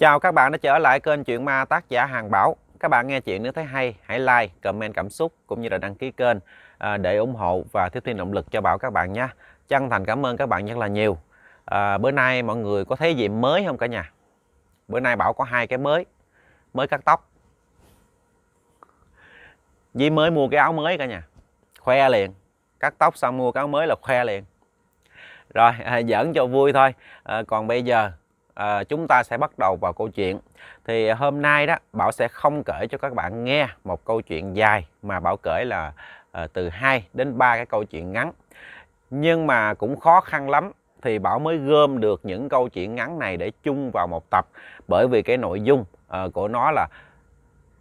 Chào các bạn đã trở lại kênh Chuyện Ma tác giả Hàng Bảo. Các bạn nghe chuyện nếu thấy hay, hãy like, comment cảm xúc cũng như là đăng ký kênh à, để ủng hộ và tiếp thêm động lực cho Bảo các bạn nhé. Chân thành cảm ơn các bạn rất là nhiều. À, bữa nay mọi người có thấy gì mới không cả nhà? Bữa nay Bảo có hai cái mới. Mới cắt tóc. Dĩ mới mua cái áo mới cả nhà. Khoe liền. Cắt tóc xong mua cái áo mới là khoe liền. Rồi, à, giỡn cho vui thôi. À, còn bây giờ à, chúng ta sẽ bắt đầu vào câu chuyện thì hôm nay đó Bảo sẽ không kể cho các bạn nghe một câu chuyện dài mà Bảo kể là à, từ 2 đến 3 cái câu chuyện ngắn nhưng mà cũng khó khăn lắm thì Bảo mới gom được những câu chuyện ngắn này để chung vào một tập bởi vì cái nội dung à, của nó là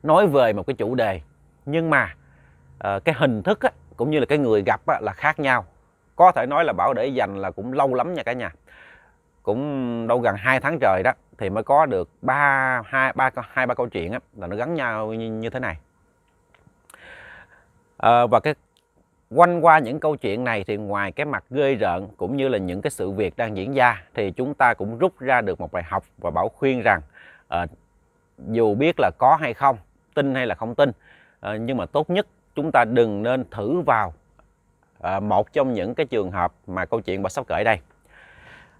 nói về một cái chủ đề nhưng mà à, cái hình thức á, cũng như là cái người gặp á, là khác nhau có thể nói là Bảo để dành là cũng lâu lắm nha cả nhà cũng đâu gần 2 tháng trời đó thì mới có được ba hai ba hai ba câu chuyện á, là nó gắn nhau như, như thế này à, và cái quanh qua những câu chuyện này thì ngoài cái mặt ghê rợn cũng như là những cái sự việc đang diễn ra thì chúng ta cũng rút ra được một bài học và bảo khuyên rằng à, dù biết là có hay không tin hay là không tin à, nhưng mà tốt nhất chúng ta đừng nên thử vào à, một trong những cái trường hợp mà câu chuyện bà sắp kể đây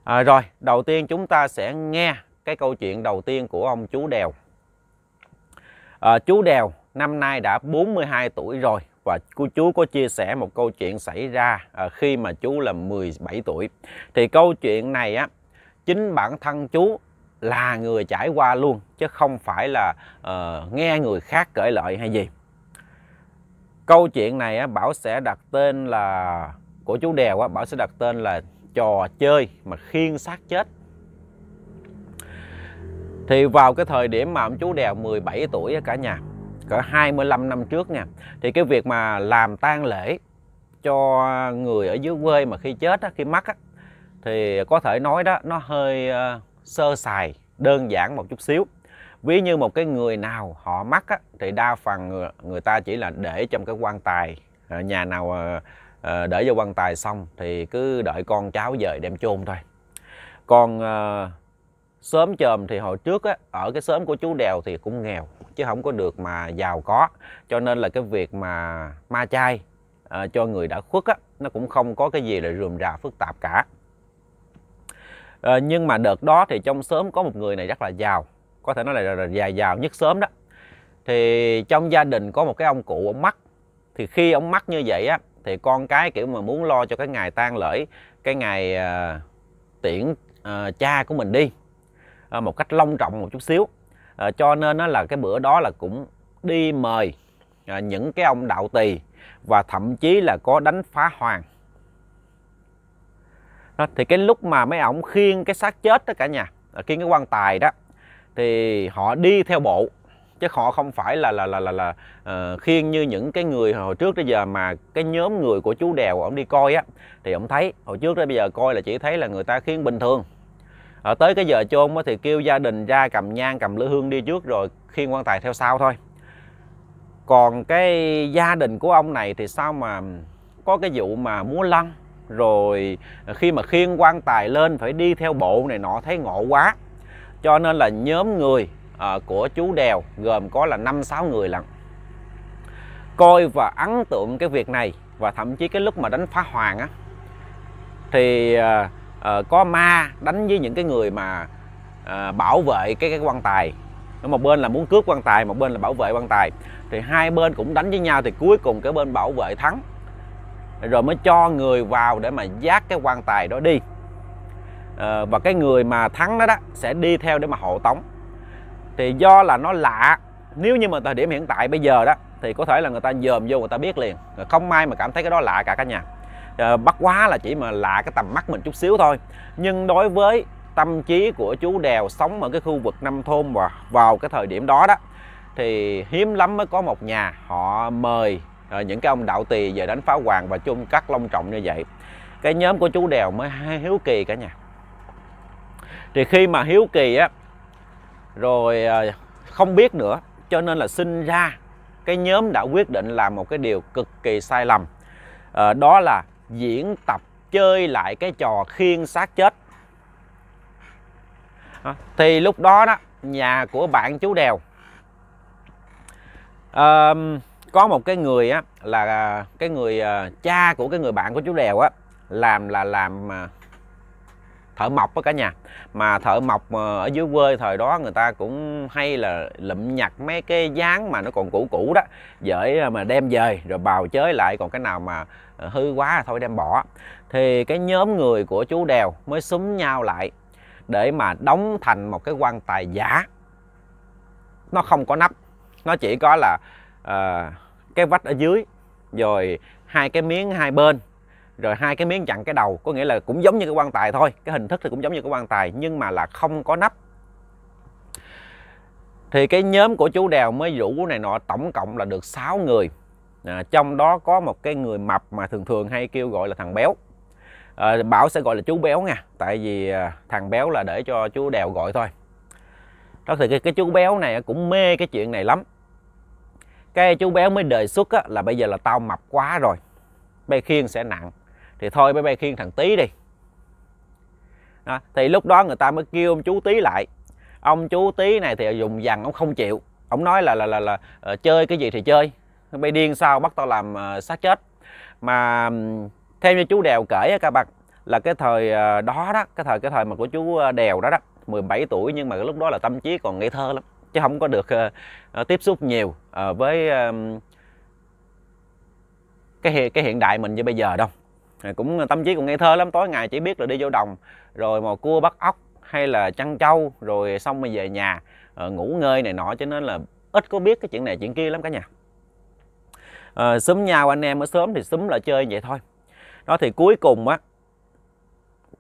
à, rồi đầu tiên chúng ta sẽ nghe cái câu chuyện đầu tiên của ông chú đèo à, chú đèo năm nay đã 42 tuổi rồi và cô chú có chia sẻ một câu chuyện xảy ra à, khi mà chú là 17 tuổi thì câu chuyện này á chính bản thân chú là người trải qua luôn chứ không phải là uh, nghe người khác kể lại hay gì câu chuyện này á, bảo sẽ đặt tên là của chú đèo á, bảo sẽ đặt tên là trò chơi mà khiên xác chết thì vào cái thời điểm mà ông chú Đèo 17 tuổi cả nhà cỡ 25 năm trước nha thì cái việc mà làm tang lễ cho người ở dưới quê mà khi chết khi mất thì có thể nói đó nó hơi ờ, sơ sài đơn giản một chút xíu ví như một cái người nào họ mất thì đa phần người ta chỉ là để trong cái quan tài ờ, nhà nào ờ, Ờ, để vô quan tài xong thì cứ đợi con cháu về đem chôn thôi còn ờ, sớm chòm thì hồi trước á, ở cái sớm của chú đèo thì cũng nghèo chứ không có được mà giàu có cho nên là cái việc mà ma chay à, cho người đã khuất á, nó cũng không có cái gì là rườm rà phức tạp cả à, nhưng mà đợt đó thì trong sớm có một người này rất là giàu có thể nói là, là già giàu nhất sớm đó thì trong gia đình có một cái ông cụ ông mắc thì khi ông mắc như vậy á thì con cái kiểu mà muốn lo cho cái ngày tang lễ cái ngày uh, tiễn uh, cha của mình đi uh, một cách long trọng một chút xíu uh, cho nên nó là cái bữa đó là cũng đi mời uh, những cái ông đạo tỳ và thậm chí là có đánh phá hoàng đó, thì cái lúc mà mấy ông khiêng cái xác chết đó cả nhà khiêng cái quan tài đó thì họ đi theo bộ chứ họ không phải là là là là là uh, ờ, khiên như những cái người hồi trước tới giờ mà cái nhóm người của chú đèo ổng đi coi á thì ổng thấy hồi trước tới bây giờ coi là chỉ thấy là người ta khiên bình thường ở ờ, tới cái giờ chôn thì kêu gia đình ra cầm nhang cầm lưỡi hương đi trước rồi khiên quan tài theo sau thôi còn cái gia đình của ông này thì sao mà có cái vụ mà múa lăng rồi khi mà khiên quan tài lên phải đi theo bộ này nọ thấy ngộ quá cho nên là nhóm người uh, của chú đèo gồm có là năm sáu người lận coi và ấn tượng cái việc này và thậm chí cái lúc mà đánh phá hoàng á thì uh, uh, có ma đánh với những cái người mà uh, bảo vệ cái cái quan tài một bên là muốn cướp quan tài một bên là bảo vệ quan tài thì hai bên cũng đánh với nhau thì cuối cùng cái bên bảo vệ thắng rồi mới cho người vào để mà giác cái quan tài đó đi à, và cái người mà thắng đó đó sẽ đi theo để mà hộ tống thì do là nó lạ nếu như mà thời điểm hiện tại bây giờ đó thì có thể là người ta dòm vô người ta biết liền không may mà cảm thấy cái đó lạ cả cả nhà à, ờ, bắt quá là chỉ mà lạ cái tầm mắt mình chút xíu thôi nhưng đối với tâm trí của chú đèo sống ở cái khu vực nông thôn và vào cái thời điểm đó đó thì hiếm lắm mới có một nhà họ mời ờ, những cái ông đạo tỳ về đánh phá hoàng và chôn cắt long trọng như vậy cái nhóm của chú đèo mới hiếu kỳ cả nhà thì khi mà hiếu kỳ á rồi à, không biết nữa cho nên là sinh ra cái nhóm đã quyết định làm một cái điều cực kỳ sai lầm ờ, đó là diễn tập chơi lại cái trò khiên xác chết thì lúc đó đó nhà của bạn chú đèo có một cái người á là cái người à, cha của cái người bạn của chú đèo á làm là làm à, thợ mộc á cả nhà mà thợ mộc mà ờ, ở dưới quê thời đó người ta cũng hay là lụm nhặt mấy cái dáng mà nó còn cũ cũ đó dễ ờ, mà đem về rồi bào chế lại còn cái nào mà ờ, hư quá là thôi đem bỏ thì cái nhóm người của chú đèo mới súng nhau lại để mà đóng thành một cái quan tài giả nó không có nắp nó chỉ có là uh, cái vách ở dưới rồi hai cái miếng hai bên rồi hai cái miếng chặn cái đầu có nghĩa là cũng giống như cái quan tài thôi cái hình thức thì cũng giống như cái quan tài nhưng mà là không có nắp thì cái nhóm của chú đèo mới rủ này nọ tổng cộng là được 6 người à, trong đó có một cái người mập mà thường thường hay kêu gọi là thằng béo à, bảo sẽ gọi là chú béo nha tại vì à, thằng béo là để cho chú đèo gọi thôi đó thì cái, cái chú béo này cũng mê cái chuyện này lắm cái chú béo mới đề xuất á, là bây giờ là tao mập quá rồi bay khiên sẽ nặng thì thôi bé bay khiêng thằng tí đi đó. thì lúc đó người ta mới kêu ông chú tí lại ông chú tí này thì dùng dằn ông không chịu ông nói là là là là, là ờ, chơi cái gì thì chơi bay điên sao bắt tao làm uh, chết mà theo như chú đèo kể các bạn là cái thời ờ, đó đó cái thời cái thời mà của chú đèo đó đó 17 tuổi nhưng mà lúc đó là tâm trí còn ngây thơ lắm chứ không có được uh, tiếp xúc nhiều uh, với uh, cái cái hiện đại mình như bây giờ đâu cũng ờ, tâm trí cũng ngây thơ lắm tối ngày chỉ biết là đi vô đồng rồi mò cua bắt ốc hay là chăn trâu rồi xong rồi về nhà ờ, ngủ ngơi này nọ cho nên là ít có biết cái chuyện này chuyện kia lắm cả nhà à, xúm nhau anh em ở sớm thì xúm là chơi vậy thôi đó thì cuối cùng á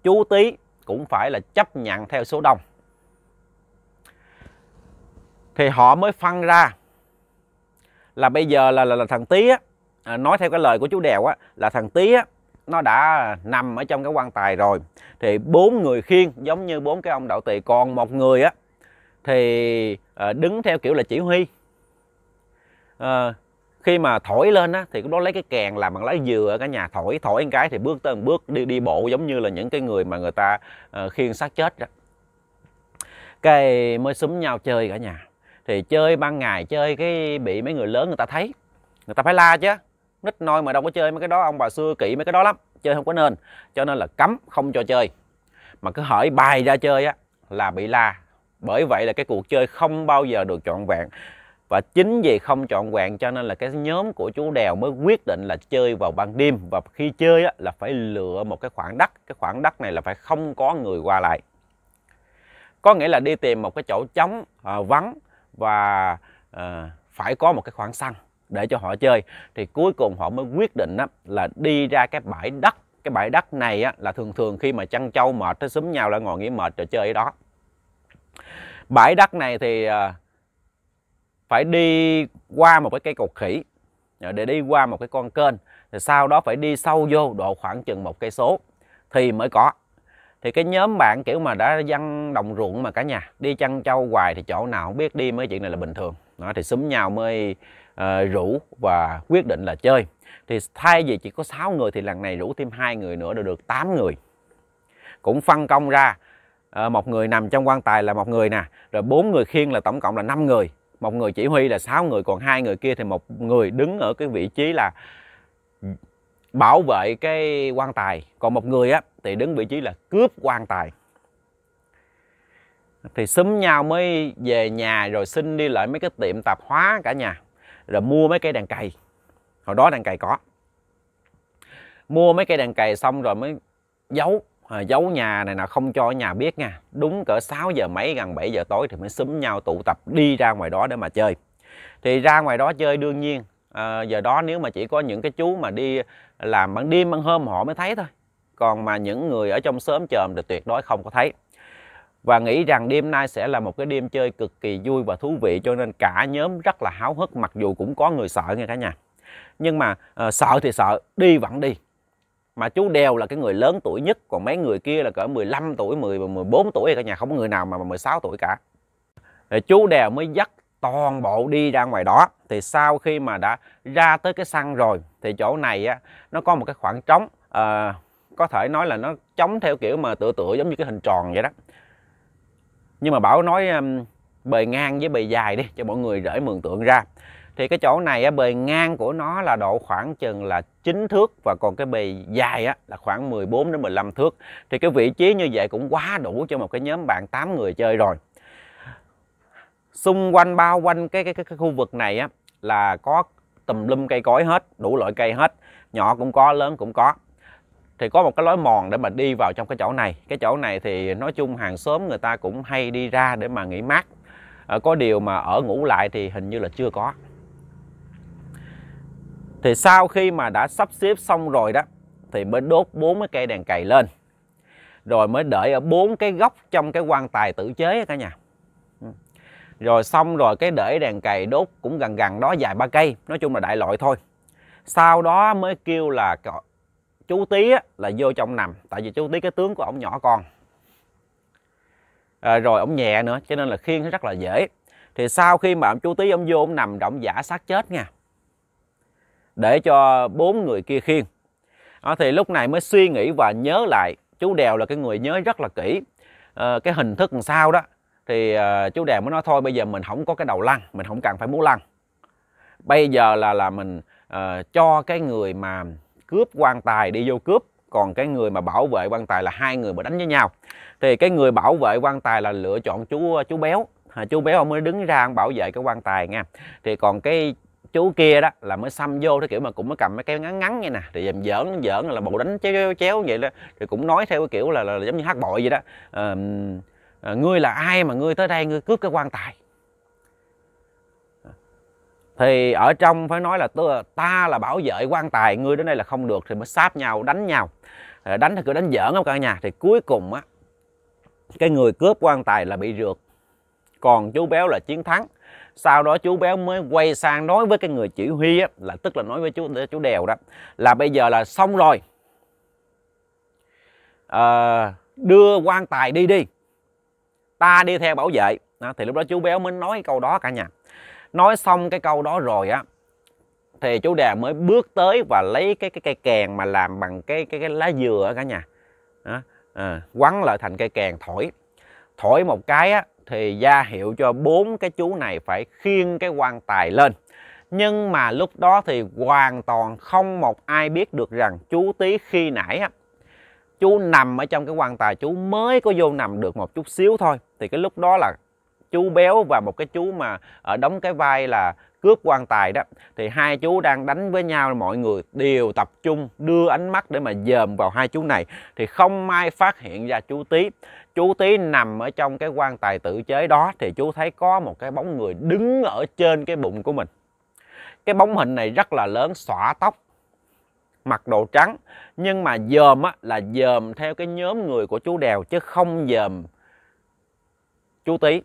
chú tí cũng phải là chấp nhận theo số đông thì họ mới phân ra là bây giờ là là, là thằng tí á, à, nói theo cái lời của chú đèo á là thằng tí á nó đã nằm ở trong cái quan tài rồi thì bốn người khiêng giống như bốn cái ông đạo tỳ còn một người á thì ờ, đứng theo kiểu là chỉ huy à, khi mà thổi lên á thì cũng đó lấy cái kèn làm bằng lá dừa cả nhà thổi thổi một cái thì bước tới một bước đi đi bộ giống như là những cái người mà người ta uh, khiêng xác chết đó cái mới súng nhau chơi cả nhà thì chơi ban ngày chơi cái bị mấy người lớn người ta thấy người ta phải la chứ nít noi mà đâu có chơi mấy cái đó ông bà xưa kỹ mấy cái đó lắm chơi không có nên cho nên là cấm không cho chơi mà cứ hỏi bài ra chơi á là bị la bởi vậy là cái cuộc chơi không bao giờ được trọn vẹn và chính vì không trọn vẹn cho nên là cái nhóm của chú đèo mới quyết định là chơi vào ban đêm và khi chơi á, là phải lựa một cái khoảng đất cái khoảng đất này là phải không có người qua lại có nghĩa là đi tìm một cái chỗ trống à, vắng và à, phải có một cái khoảng xăng để cho họ chơi thì cuối cùng họ mới quyết định á, là đi ra cái bãi đất cái bãi đất này á, là thường thường khi mà chăn trâu mệt tới xúm nhau lại ngồi nghỉ mệt rồi chơi ở đó bãi đất này thì à, phải đi qua một cái cây cột khỉ để đi qua một cái con kênh rồi sau đó phải đi sâu vô độ khoảng chừng một cây số thì mới có thì cái nhóm bạn kiểu mà đã dăng đồng ruộng mà cả nhà đi chăn trâu hoài thì chỗ nào không biết đi mấy chuyện này là bình thường đó thì xúm nhau mới Ờ, rủ và quyết định là chơi thì thay vì chỉ có 6 người thì lần này rủ thêm hai người nữa là được 8 người cũng phân công ra uh, một người nằm trong quan tài là một người nè rồi bốn người khiêng là tổng cộng là 5 người một người chỉ huy là 6 người còn hai người kia thì một người đứng ở cái vị trí là bảo vệ cái quan tài còn một người á thì đứng vị trí là cướp quan tài thì xúm nhau mới về nhà rồi xin đi lại mấy cái tiệm tạp hóa cả nhà rồi mua mấy cây đàn cày hồi đó đàn cày có mua mấy cây đàn cày xong rồi mới giấu à, giấu nhà này là không cho nhà biết nha đúng cỡ 6 giờ mấy gần 7 giờ tối thì mới xúm nhau tụ tập đi ra ngoài đó để mà chơi thì ra ngoài đó chơi đương nhiên à, giờ đó nếu mà chỉ có những cái chú mà đi làm ban đêm ban hôm họ mới thấy thôi còn mà những người ở trong sớm chòm thì tuyệt đối không có thấy và nghĩ rằng đêm nay sẽ là một cái đêm chơi cực kỳ vui và thú vị cho nên cả nhóm rất là háo hức mặc dù cũng có người sợ nha cả nhà nhưng mà uh, sợ thì sợ đi vẫn đi mà chú đều là cái người lớn tuổi nhất còn mấy người kia là cỡ 15 tuổi 10 14 tuổi cả nhà không có người nào mà 16 tuổi cả thì chú đèo mới dắt toàn bộ đi ra ngoài đó thì sau khi mà đã ra tới cái săn rồi thì chỗ này á nó có một cái khoảng trống uh, có thể nói là nó trống theo kiểu mà tựa tựa giống như cái hình tròn vậy đó nhưng mà bảo nói um, bề ngang với bề dài đi cho mọi người rễ mường tượng ra thì cái chỗ này bề ngang của nó là độ khoảng chừng là 9 thước và còn cái bề dài á, là khoảng 14 đến 15 thước thì cái vị trí như vậy cũng quá đủ cho một cái nhóm bạn 8 người chơi rồi xung quanh bao quanh cái cái, cái, cái khu vực này á, là có tùm lum cây cối hết đủ loại cây hết nhỏ cũng có lớn cũng có thì có một cái lối mòn để mà đi vào trong cái chỗ này cái chỗ này thì nói chung hàng xóm người ta cũng hay đi ra để mà nghỉ mát à, có điều mà ở ngủ lại thì hình như là chưa có thì sau khi mà đã sắp xếp xong rồi đó thì mới đốt bốn cái cây đèn cày lên rồi mới đợi ở bốn cái góc trong cái quan tài tử chế cả nhà ừ. rồi xong rồi cái để đèn cày đốt cũng gần gần đó dài ba cây nói chung là đại loại thôi sau đó mới kêu là chú tí á, là vô trong nằm tại vì chú tí cái tướng của ổng nhỏ con à, rồi ổng nhẹ nữa cho nên là khiêng rất là dễ thì sau khi mà ông chú tí ông vô ông nằm động giả xác chết nha để cho bốn người kia khiêng đó, à, thì lúc này mới suy nghĩ và nhớ lại chú đèo là cái người nhớ rất là kỹ à, cái hình thức làm sao đó thì à, chú đèo mới nói thôi bây giờ mình không có cái đầu lăn mình không cần phải muốn lăn bây giờ là là mình à, cho cái người mà cướp quan tài đi vô cướp còn cái người mà bảo vệ quan tài là hai người mà đánh với nhau thì cái người bảo vệ quan tài là lựa chọn chú chú béo à, chú béo ông mới đứng ra ông bảo vệ cái quan tài nha thì còn cái chú kia đó là mới xăm vô cái kiểu mà cũng mới cầm mấy cái ngắn ngắn vậy nè thì dầm giỡn giỡn là bộ đánh chéo chéo vậy đó thì cũng nói theo cái kiểu là, là, là giống như hát bội vậy đó à, à, ngươi là ai mà ngươi tới đây ngươi cướp cái quan tài thì ở trong phải nói là ta là bảo vệ quan tài ngươi đến đây là không được thì mới sáp nhau đánh nhau ờ, đánh thì cứ đánh giỡn không cả nhà thì cuối cùng á cái người cướp quan tài là bị rượt còn chú béo là chiến thắng sau đó chú béo mới quay sang nói với cái người chỉ huy á, là tức là nói với chú chú đèo đó là bây giờ là xong rồi à, đưa quan tài đi đi ta đi theo bảo vệ đó, thì lúc đó chú béo mới nói câu đó cả nhà nói xong cái câu đó rồi á thì chú đà mới bước tới và lấy cái cái cây kèn mà làm bằng cái cái, cái lá dừa á cả nhà đó, à, ờ, quắn lại thành cây kèn thổi thổi một cái á thì ra hiệu cho bốn cái chú này phải khiêng cái quan tài lên nhưng mà lúc đó thì hoàn toàn không một ai biết được rằng chú tí khi nãy á chú nằm ở trong cái quan tài chú mới có vô nằm được một chút xíu thôi thì cái lúc đó là chú béo và một cái chú mà ở ờ, đóng cái vai là cướp quan tài đó thì hai chú đang đánh với nhau mọi người đều tập trung đưa ánh mắt để mà dòm vào hai chú này thì không ai phát hiện ra chú tí chú tí nằm ở trong cái quan tài tự chế đó thì chú thấy có một cái bóng người đứng ở trên cái bụng của mình cái bóng hình này rất là lớn xõa tóc mặc đồ trắng nhưng mà dòm á, là dòm theo cái nhóm người của chú đèo chứ không dòm chú tí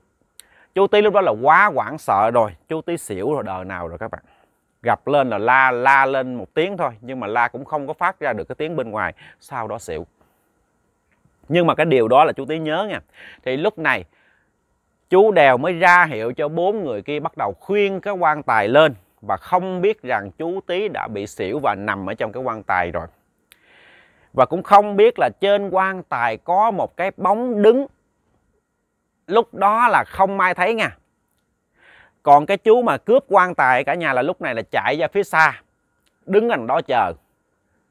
Chú Tí lúc đó là quá hoảng sợ rồi Chú Tí xỉu rồi đời nào rồi các bạn Gặp lên là la la lên một tiếng thôi Nhưng mà la cũng không có phát ra được cái tiếng bên ngoài Sau đó xỉu Nhưng mà cái điều đó là chú Tí nhớ nha Thì lúc này chú Đèo mới ra hiệu cho bốn người kia bắt đầu khuyên cái quan tài lên Và không biết rằng chú Tí đã bị xỉu và nằm ở trong cái quan tài rồi Và cũng không biết là trên quan tài có một cái bóng đứng lúc đó là không ai thấy nha còn cái chú mà cướp quan tài cả nhà là lúc này là chạy ra phía xa đứng gần đó chờ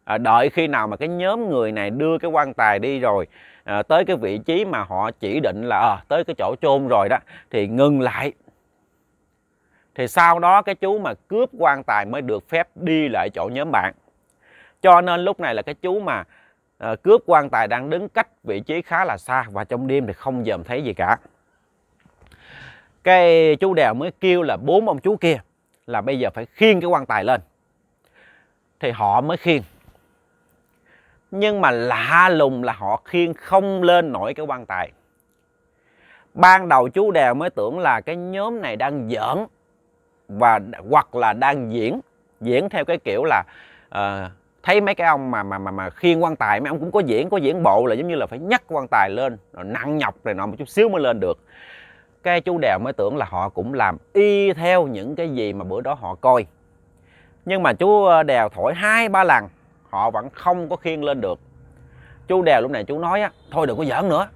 à, đợi khi nào mà cái nhóm người này đưa cái quan tài đi rồi à, tới cái vị trí mà họ chỉ định là à, tới cái chỗ chôn rồi đó thì ngừng lại thì sau đó cái chú mà cướp quan tài mới được phép đi lại chỗ nhóm bạn cho nên lúc này là cái chú mà à, cướp quan tài đang đứng cách vị trí khá là xa và trong đêm thì không dòm thấy gì cả cái chú đèo mới kêu là bốn ông chú kia là bây giờ phải khiêng cái quan tài lên thì họ mới khiêng nhưng mà lạ lùng là họ khiêng không lên nổi cái quan tài ban đầu chú đèo mới tưởng là cái nhóm này đang giỡn và hoặc là đang diễn diễn theo cái kiểu là uh, thấy mấy cái ông mà mà mà mà khiên quan tài mấy ông cũng có diễn có diễn bộ là giống như là phải nhắc quan tài lên rồi nặng nhọc này nọ một chút xíu mới lên được cái chú đèo mới tưởng là họ cũng làm y theo những cái gì mà bữa đó họ coi nhưng mà chú ờ, đèo thổi hai ba lần họ vẫn không có khiên lên được chú đèo lúc này chú nói á thôi đừng có giỡn nữa à,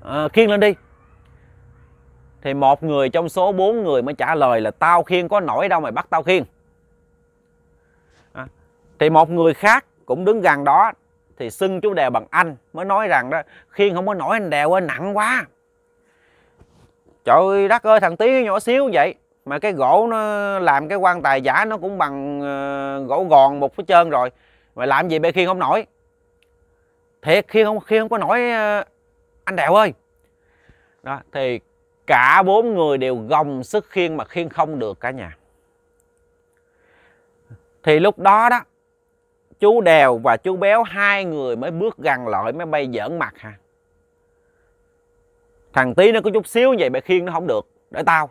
ờ, khiên lên đi thì một người trong số bốn người mới trả lời là tao khiên có nổi đâu mày bắt tao khiên thì một người khác cũng đứng gần đó thì xưng chú đèo bằng anh mới nói rằng đó khiên không có nổi anh đèo ơi nặng quá trời đất ơi thằng tí nhỏ xíu vậy mà cái gỗ nó làm cái quan tài giả nó cũng bằng uh, gỗ gòn một cái trơn rồi mà làm gì bê khiên không nổi thiệt khiên không khiên không có nổi uh, anh đèo ơi đó thì cả bốn người đều gồng sức khiên mà khiên không được cả nhà thì lúc đó đó chú Đèo và chú Béo hai người mới bước gần lại mới bay giỡn mặt hả? Thằng Tí nó có chút xíu vậy mà khiêng nó không được, để tao.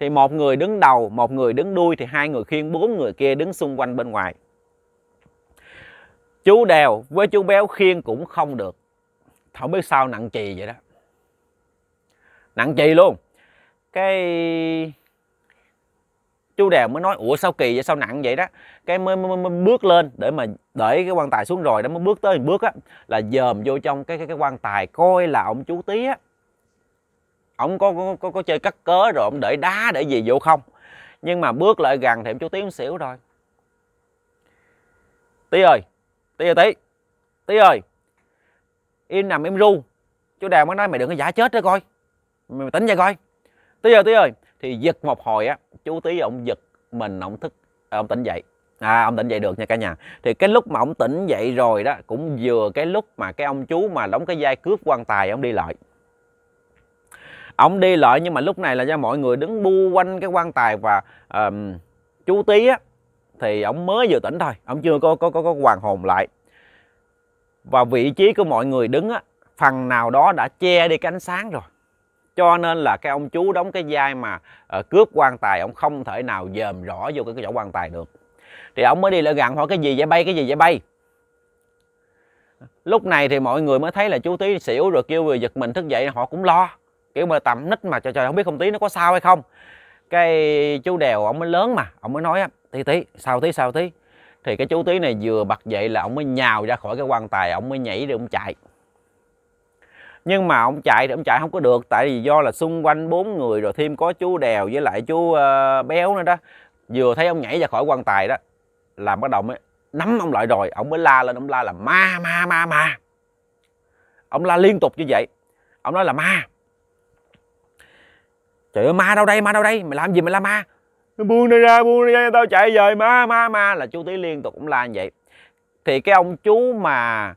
Thì một người đứng đầu, một người đứng đuôi thì hai người khiêng bốn người kia đứng xung quanh bên ngoài. Chú Đèo với chú Béo khiêng cũng không được. Không biết sao nặng chì vậy đó. Nặng chì luôn. Cái chú đèo mới nói ủa sao kỳ vậy sao nặng vậy đó cái mới, mới, mới bước lên để mà để cái quan tài xuống rồi đó mới bước tới một bước á là dòm vô trong cái cái, cái quan tài coi là ông chú tí á ông có, có có có chơi cắt cớ rồi ông để đá để gì vô không nhưng mà bước lại gần thì ông chú tí ông xỉu rồi tí ơi tí ơi tí tí ơi im nằm im ru chú đèo mới nói mày đừng có giả chết đó coi mày, mày tỉnh ra coi tí ơi tí ơi thì giật một hồi á chú tí ông giật mình ông thức à, ông tỉnh dậy à ông tỉnh dậy được nha cả nhà thì cái lúc mà ông tỉnh dậy rồi đó cũng vừa cái lúc mà cái ông chú mà đóng cái vai cướp quan tài ông đi lại ông đi lại nhưng mà lúc này là do mọi người đứng bu quanh cái quan tài và um, chú tí á thì ông mới vừa tỉnh thôi ông chưa có có có, có hoàn hồn lại và vị trí của mọi người đứng á phần nào đó đã che đi cái ánh sáng rồi cho nên là cái ông chú đóng cái vai mà uh, cướp quan tài ông không thể nào dòm rõ vô cái, chỗ quan tài được thì ông mới đi lại gần hỏi cái gì vậy bay cái gì vậy bay lúc này thì mọi người mới thấy là chú tí xỉu rồi kêu vừa giật mình thức dậy họ cũng lo kiểu mà tầm nít mà trời trời không biết không tí nó có sao hay không cái chú đèo ông mới lớn mà ông mới nói tí tí sao tí sao tí thì cái chú tí này vừa bật dậy là ông mới nhào ra khỏi cái quan tài ông mới nhảy đi ông chạy nhưng mà ông chạy thì ông chạy không có được tại vì do là xung quanh bốn người rồi thêm có chú đèo với lại chú uh, béo nữa đó vừa thấy ông nhảy ra khỏi quan tài đó làm bắt đầu mới nắm ông lại rồi ông mới la lên ông la là ma ma ma ma ông la liên tục như vậy ông nói là ma trời ơi ma đâu đây ma đâu đây mày làm gì mày la ma buông đây ra buông đây ra tao chạy về ma ma ma là chú tí liên tục cũng la như vậy thì cái ông chú mà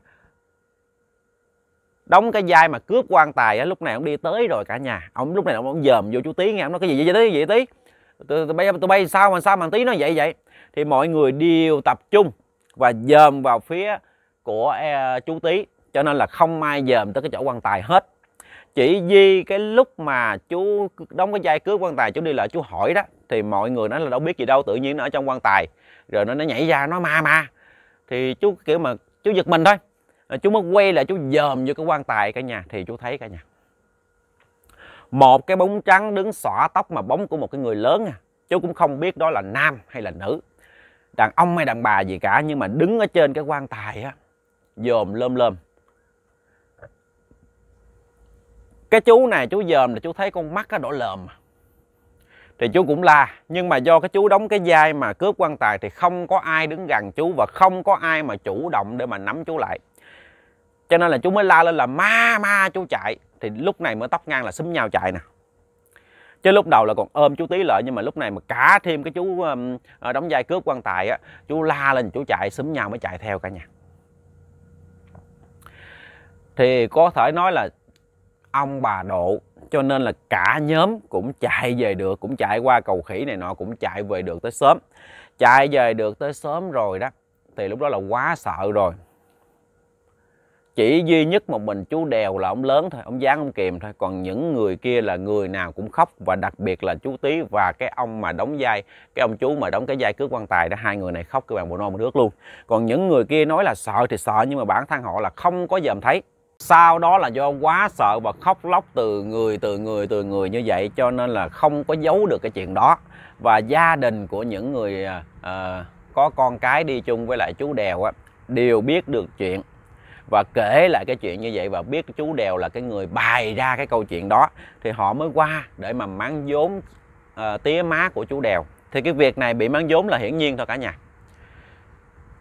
đóng cái vai mà cướp quan tài á lúc này ông đi tới rồi cả nhà ông lúc này ông, ông dòm vô chú tí nghe ông nói cái gì vậy tí vậy tí tụi bay tụi bay sao mà sao mà tí nó vậy vậy thì mọi người đều tập trung và dòm vào phía của e, chú tí cho nên là không ai dòm tới cái chỗ quan tài hết chỉ vì cái lúc mà chú đóng cái vai cướp quan tài chú đi lại chú hỏi đó thì mọi người nói là đâu biết gì đâu tự nhiên nó ở trong quan tài rồi nó nó nhảy ra nó ma ma thì chú kiểu mà chú giật mình thôi Ờ, chú mới quay lại chú dòm vô cái quan tài cả nhà thì chú thấy cả nhà một cái bóng trắng đứng xõa tóc mà bóng của một cái người lớn à chú cũng không biết đó là nam hay là nữ đàn ông hay đàn bà gì cả nhưng mà đứng ở trên cái quan tài á dòm lơm lơm cái chú này chú dòm là chú thấy con mắt nó đỏ lờm à. thì chú cũng la nhưng mà do cái chú đóng cái vai mà cướp quan tài thì không có ai đứng gần chú và không có ai mà chủ động để mà nắm chú lại cho nên là chú mới la lên là ma ma chú chạy thì lúc này mới tóc ngang là xúm nhau chạy nè chứ lúc đầu là còn ôm chú tí lợi nhưng mà lúc này mà cả thêm cái chú ờ, đóng vai cướp quan tài á chú la lên chú chạy xúm nhau mới chạy theo cả nhà thì có thể nói là ông bà độ cho nên là cả nhóm cũng chạy về được cũng chạy qua cầu khỉ này nọ cũng chạy về được tới sớm chạy về được tới sớm rồi đó thì lúc đó là quá sợ rồi chỉ duy nhất một mình chú đèo là ông lớn thôi ông dáng ông kìm thôi còn những người kia là người nào cũng khóc và đặc biệt là chú tí và cái ông mà đóng vai cái ông chú mà đóng cái vai cướp quan tài đó hai người này khóc cái bạn bộ nôn nước luôn còn những người kia nói là sợ thì sợ nhưng mà bản thân họ là không có dòm thấy sau đó là do quá sợ và khóc lóc từ người từ người từ người như vậy cho nên là không có giấu được cái chuyện đó và gia đình của những người uh, có con cái đi chung với lại chú đèo á đều biết được chuyện và kể lại cái chuyện như vậy và biết chú đèo là cái người bày ra cái câu chuyện đó thì họ mới qua để mà mang vốn uh, ờ, tía má của chú đèo thì cái việc này bị mang vốn là hiển nhiên thôi cả nhà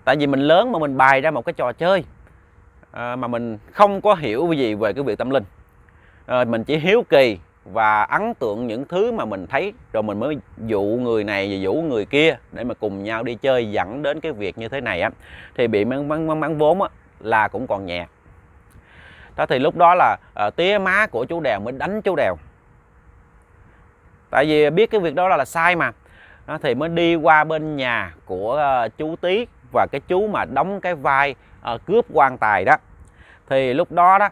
tại vì mình lớn mà mình bày ra một cái trò chơi uh, mà mình không có hiểu gì về cái việc tâm linh uh, mình chỉ hiếu kỳ và ấn tượng những thứ mà mình thấy rồi mình mới dụ người này và dụ người kia để mà cùng nhau đi chơi dẫn đến cái việc như thế này á thì bị mang mang mang, vốn á là cũng còn nhẹ đó thì lúc đó là uh, tía má của chú đèo mới đánh chú đèo tại vì biết cái việc đó là, là sai mà đó, thì mới đi qua bên nhà của uh, chú tí và cái chú mà đóng cái vai uh, cướp quan tài đó thì lúc đó đó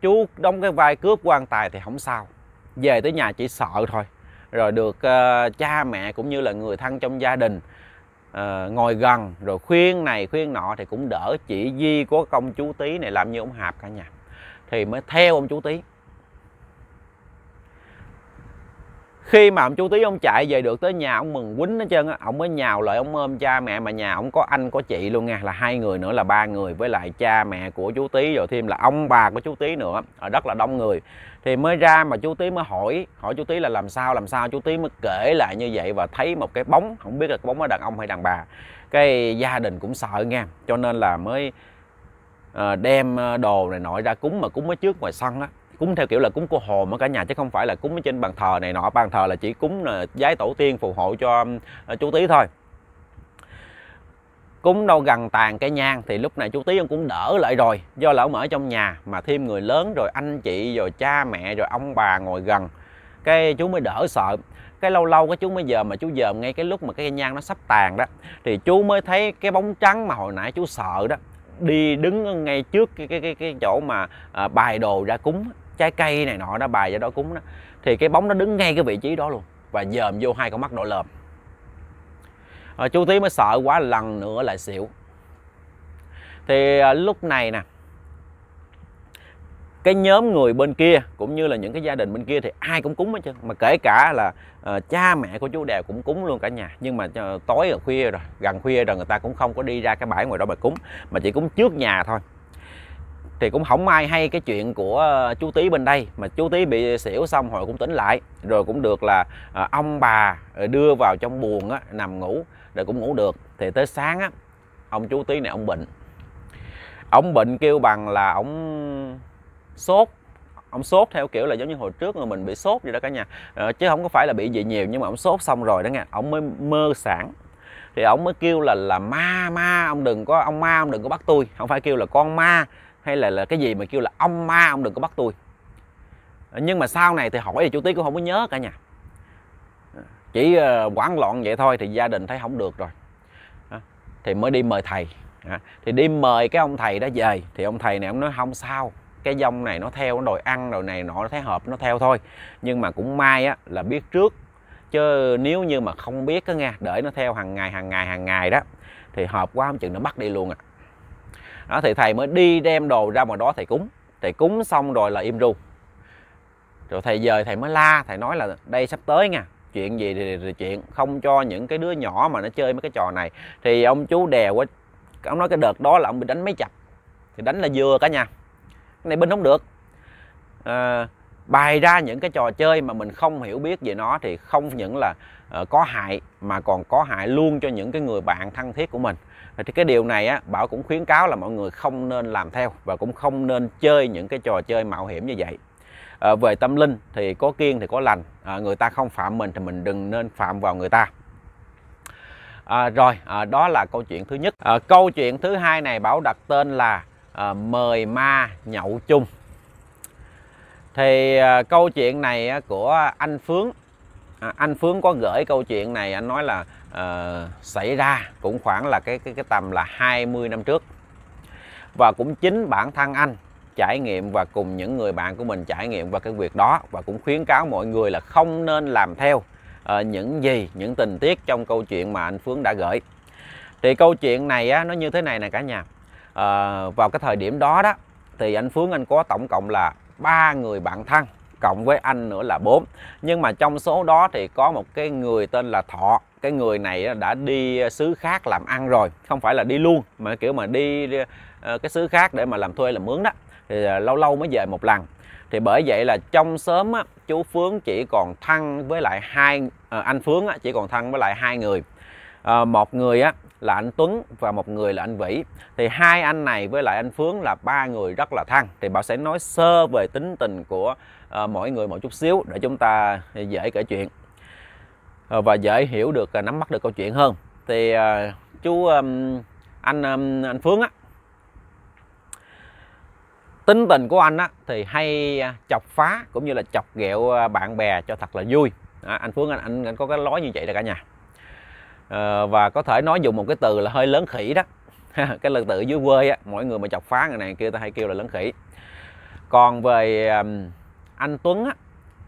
chú đóng cái vai cướp quan tài thì không sao về tới nhà chỉ sợ thôi rồi được uh, cha mẹ cũng như là người thân trong gia đình Ờ, ngồi gần rồi khuyên này khuyên nọ thì cũng đỡ chỉ di của công chú tí này làm như ông hạp cả nhà thì mới theo ông chú tí khi mà ông chú tí ông chạy về được tới nhà ông mừng quýnh hết trơn á ông mới nhào lại ông ôm cha mẹ mà nhà ông có anh có chị luôn nha là hai người nữa là ba người với lại cha mẹ của chú tí rồi thêm là ông bà của chú tí nữa ở đất là đông người thì mới ra mà chú tí mới hỏi hỏi chú tí là làm sao làm sao chú tí mới kể lại như vậy và thấy một cái bóng không biết là cái bóng ở đàn ông hay đàn bà cái gia đình cũng sợ nha cho nên là mới ờ, đem ờ, đồ này nọ ra cúng mà cúng ở trước ngoài sân á cúng theo kiểu là cúng cô hồn ở cả nhà chứ không phải là cúng trên bàn thờ này nọ bàn thờ là chỉ cúng là ờ, giấy tổ tiên phù hộ cho ờ, chú tí thôi cúng đâu gần tàn cái nhang thì lúc này chú tí ông cũng đỡ lại rồi do là ông ở trong nhà mà thêm người lớn rồi anh chị rồi cha mẹ rồi ông bà ngồi gần cái chú mới đỡ sợ cái lâu lâu cái chú mới giờ mà chú giờ ngay cái lúc mà cái cây nhang nó sắp tàn đó thì chú mới thấy cái bóng trắng mà hồi nãy chú sợ đó đi đứng ngay trước cái cái cái, cái chỗ mà à, bài đồ ra cúng trái cây này nọ nó bài ra đó cúng đó thì cái bóng nó đứng ngay cái vị trí đó luôn và dòm vô hai con mắt đỏ lờm à, ờ, chú tí mới sợ quá lần nữa lại xỉu thì à, lúc này nè cái nhóm người bên kia cũng như là những cái gia đình bên kia thì ai cũng cúng hết trơn mà kể cả là uh, cha mẹ của chú đèo cũng cúng luôn cả nhà nhưng mà uh, tối rồi khuya rồi gần khuya rồi người ta cũng không có đi ra cái bãi ngoài đó mà cúng mà chỉ cúng trước nhà thôi thì cũng không ai hay cái chuyện của ờ, chú tí bên đây mà chú tí bị xỉu xong hồi cũng tỉnh lại rồi cũng được là ờ, ông bà ờ, đưa vào trong buồng á, nằm ngủ rồi cũng ngủ được thì tới sáng á ông chú tí này ông bệnh ông bệnh kêu bằng là ông sốt ông sốt theo kiểu là giống như hồi trước mà mình bị sốt vậy đó cả nhà chứ không có phải là bị gì nhiều nhưng mà ông sốt xong rồi đó nghe ông mới mơ sản thì ông mới kêu là là ma ma ông đừng có ông ma ông đừng có bắt tôi không phải kêu là con ma hay là là cái gì mà kêu là ông ma ông đừng có bắt tôi nhưng mà sau này thì hỏi thì chú tí cũng không có nhớ cả nhà chỉ quảng ờ, loạn vậy thôi thì gia đình thấy không được rồi thì mới đi mời thầy thì đi mời cái ông thầy đó về thì ông thầy này ông nói không sao cái dông này nó theo nó đòi ăn rồi này nọ nó thấy hợp nó theo thôi nhưng mà cũng may á là biết trước chứ nếu như mà không biết á nghe để nó theo hàng ngày hàng ngày hàng ngày đó thì hợp quá không chừng nó bắt đi luôn à đó thì thầy mới đi đem đồ ra ngoài đó thầy cúng thầy cúng xong rồi là im ru rồi thầy về thầy mới la thầy nói là đây sắp tới nha chuyện gì thì, thì chuyện không cho những cái đứa nhỏ mà nó chơi mấy cái trò này thì ông chú đè quá ông nói cái đợt đó là ông bị đánh mấy chập thì đánh là vừa cả nhà cái này bên không được à, bày ra những cái trò chơi mà mình không hiểu biết về nó thì không những là uh, có hại mà còn có hại luôn cho những cái người bạn thân thiết của mình thì cái điều này á bảo cũng khuyến cáo là mọi người không nên làm theo và cũng không nên chơi những cái trò chơi mạo hiểm như vậy à, về tâm linh thì có kiên thì có lành à, người ta không phạm mình thì mình đừng nên phạm vào người ta à, rồi à, đó là câu chuyện thứ nhất à, câu chuyện thứ hai này bảo đặt tên là à, mời ma nhậu chung thì à, câu chuyện này của anh Phướng à, anh Phướng có gửi câu chuyện này anh nói là Ờ, xảy ra cũng khoảng là cái cái cái tầm là 20 năm trước và cũng chính bản thân anh trải nghiệm và cùng những người bạn của mình trải nghiệm và cái việc đó và cũng khuyến cáo mọi người là không nên làm theo uh, những gì những tình tiết trong câu chuyện mà anh Phương đã gửi thì câu chuyện này á, nó như thế này nè cả nhà uh, vào cái thời điểm đó đó thì anh Phương anh có tổng cộng là ba người bạn thân cộng với anh nữa là 4 nhưng mà trong số đó thì có một cái người tên là thọ cái người này đã đi ờ, xứ khác làm ăn rồi không phải là đi luôn mà kiểu mà đi ờ, cái xứ khác để mà làm thuê làm mướn đó thì ờ, lâu lâu mới về một lần thì bởi vậy là trong sớm chú Phướng chỉ còn thăng với lại hai anh Phướng chỉ còn thăng với lại hai người một người á là anh Tuấn và một người là anh Vĩ thì hai anh này với lại anh Phướng là ba người rất là thăng thì bảo sẽ nói sơ về tính tình của À, mỗi người một chút xíu để chúng ta dễ kể chuyện à, và dễ hiểu được à, nắm bắt được câu chuyện hơn thì chú anh anh Phướng á tính tình của anh á thì hay chọc phá cũng như là chọc ghẹo bạn bè cho thật là vui à, anh Phướng anh, anh anh có cái lối như vậy là cả nhà à, và có thể nói dùng một cái từ là hơi lớn khỉ đó cái lần tự dưới quê á mỗi người mà chọc phá người này kia ta hay kêu là lớn khỉ còn về anh Tuấn á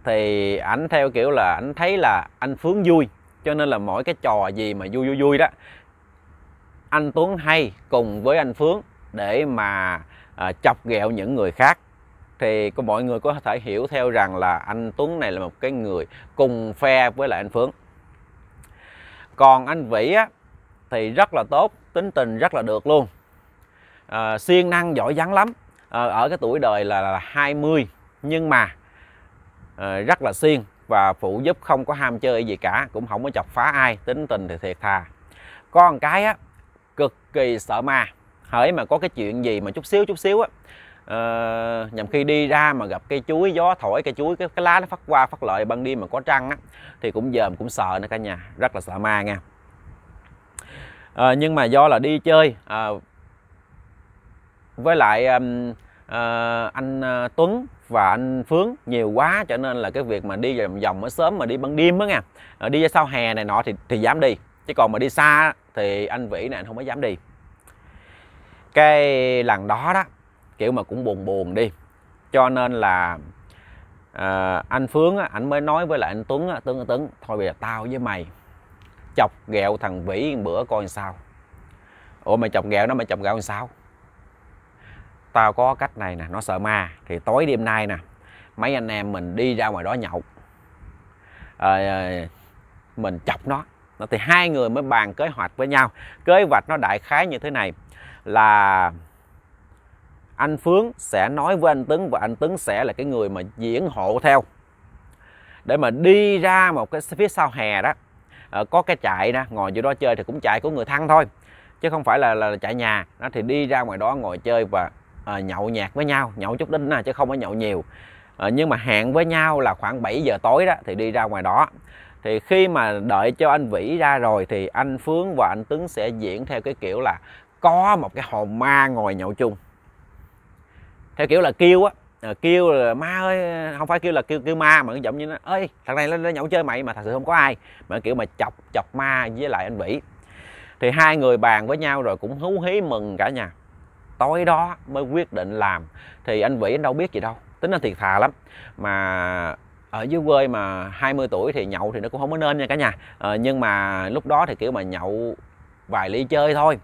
thì ảnh theo kiểu là ảnh thấy là anh Phướng vui cho nên là mỗi cái trò gì mà vui vui vui đó anh Tuấn hay cùng với anh Phướng để mà à, chọc ghẹo những người khác thì có mọi người có thể hiểu theo rằng là anh Tuấn này là một cái người cùng phe với lại anh Phướng còn anh Vĩ á, thì rất là tốt tính tình rất là được luôn à, siêng năng giỏi giắng lắm à, ở cái tuổi đời là, là 20 nhưng mà Ờ, rất là siêng và phụ giúp không có ham chơi gì cả cũng không có chọc phá ai tính tình thì thiệt thà con cái á cực kỳ sợ ma hỡi mà có cái chuyện gì mà chút xíu chút xíu á à, nhằm khi đi ra mà gặp cây chuối gió thổi cây chuối cái, cái lá nó phát qua phát lợi ban đêm mà có trăng á thì cũng dòm cũng sợ nữa cả nhà rất là sợ ma nha à, nhưng mà do là đi chơi à, với lại um, à, anh ờ, Tuấn và anh Phướng nhiều quá cho nên là cái việc mà đi vòng vòng ở sớm mà đi ban đêm á nha à, đi ra sau hè này nọ thì thì dám đi chứ còn mà đi xa thì anh Vĩ này anh không có dám đi cái lần đó đó kiểu mà cũng buồn buồn đi cho nên là à, anh Phướng á, anh mới nói với lại anh Tuấn á, Tuấn Tuấn thôi bây giờ tao với mày chọc ghẹo thằng Vĩ bữa coi sao ủa mày chọc ghẹo nó mày chọc ghẹo làm sao tao có cách này nè nó sợ ma thì tối đêm nay nè mấy anh em mình đi ra ngoài đó nhậu à, mình chọc nó thì hai người mới bàn kế hoạch với nhau kế hoạch nó đại khái như thế này là anh Phướng sẽ nói với anh Tấn và anh Tấn sẽ là cái người mà diễn hộ theo để mà đi ra một cái phía sau hè đó à, có cái chạy nè, ngồi chỗ đó chơi thì cũng chạy của người thân thôi chứ không phải là là chạy nhà nó thì đi ra ngoài đó ngồi chơi và à, nhậu nhạt với nhau nhậu chút đinh nè à, chứ không có nhậu nhiều à, nhưng mà hẹn với nhau là khoảng 7 giờ tối đó thì đi ra ngoài đó thì khi mà đợi cho anh vĩ ra rồi thì anh phương và anh tuấn sẽ diễn theo cái kiểu là có một cái hồn ma ngồi nhậu chung theo kiểu là kêu á à, kêu là ma ơi không phải kêu là kêu kêu ma mà giọng như nó ơi thằng này nó nhậu chơi mày mà thật sự không có ai mà kiểu mà chọc chọc ma với lại anh vĩ thì hai người bàn với nhau rồi cũng hú hí mừng cả nhà tối đó mới quyết định làm thì anh vĩ anh đâu biết gì đâu tính anh thiệt thà lắm mà ở dưới quê mà 20 tuổi thì nhậu thì nó cũng không có nên nha cả nhà à, nhưng mà lúc đó thì kiểu mà nhậu vài ly chơi thôi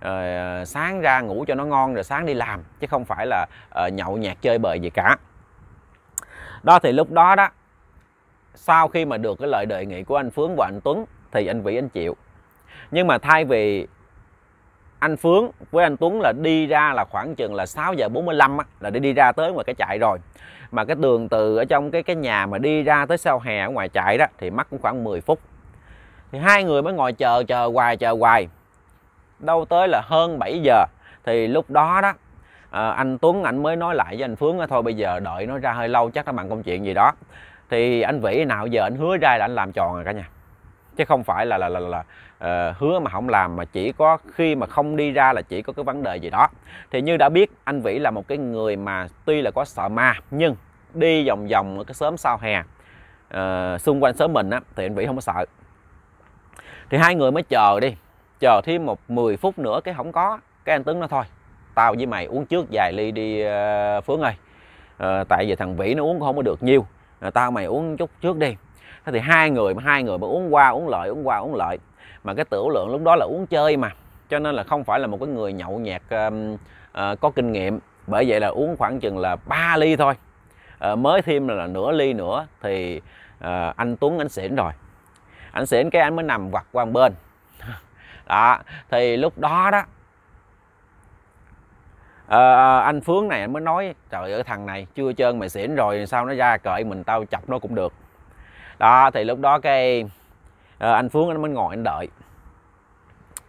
à, sáng ra ngủ cho nó ngon rồi sáng đi làm chứ không phải là à, nhậu nhạc chơi bời gì cả đó thì lúc đó đó sau khi mà được cái lời đề nghị của anh Phướng và anh Tuấn thì anh Vĩ anh chịu nhưng mà thay vì anh Phướng với anh Tuấn là đi ra là khoảng chừng là 6 giờ 45 á, là để đi ra tới ngoài cái chạy rồi mà cái đường từ ở trong cái cái nhà mà đi ra tới sau hè ở ngoài chạy đó thì mất cũng khoảng 10 phút thì hai người mới ngồi chờ chờ hoài chờ hoài đâu tới là hơn 7 giờ thì lúc đó đó à, anh Tuấn anh mới nói lại với anh Phướng thôi bây giờ đợi nó ra hơi lâu chắc nó bằng công chuyện gì đó thì anh Vĩ nào giờ anh hứa ra là anh làm tròn rồi cả nhà chứ không phải là là là là, Ờ, hứa mà không làm mà chỉ có khi mà không đi ra là chỉ có cái vấn đề gì đó thì như đã biết anh vĩ là một cái người mà tuy là có sợ ma nhưng đi vòng vòng ở cái sớm sau hè uh, xung quanh xóm mình á thì anh vĩ không có sợ thì hai người mới chờ đi chờ thêm một 10 phút nữa cái không có cái anh tướng nó thôi tao với mày uống trước vài ly đi uh, ờ, phướng ơi uh, tại vì thằng vĩ nó uống không có được nhiều uh, tao mày uống chút trước đi thì hai người hai người mà uống qua uống lợi uống qua uống lợi mà cái tiểu lượng lúc đó là uống chơi mà cho nên là không phải là một cái người nhậu nhẹt um, uh, có kinh nghiệm bởi vậy là uống khoảng chừng là 3 ly thôi uh, mới thêm là nửa ly nữa thì uh, anh Tuấn anh xỉn rồi anh xỉn cái anh mới nằm quặt qua bên đó thì lúc đó đó à, anh Phướng này anh mới nói trời ơi thằng này chưa trơn mày xỉn rồi sao nó ra cởi mình tao chọc nó cũng được đó thì lúc đó cái à, anh Phước anh mới ngồi anh đợi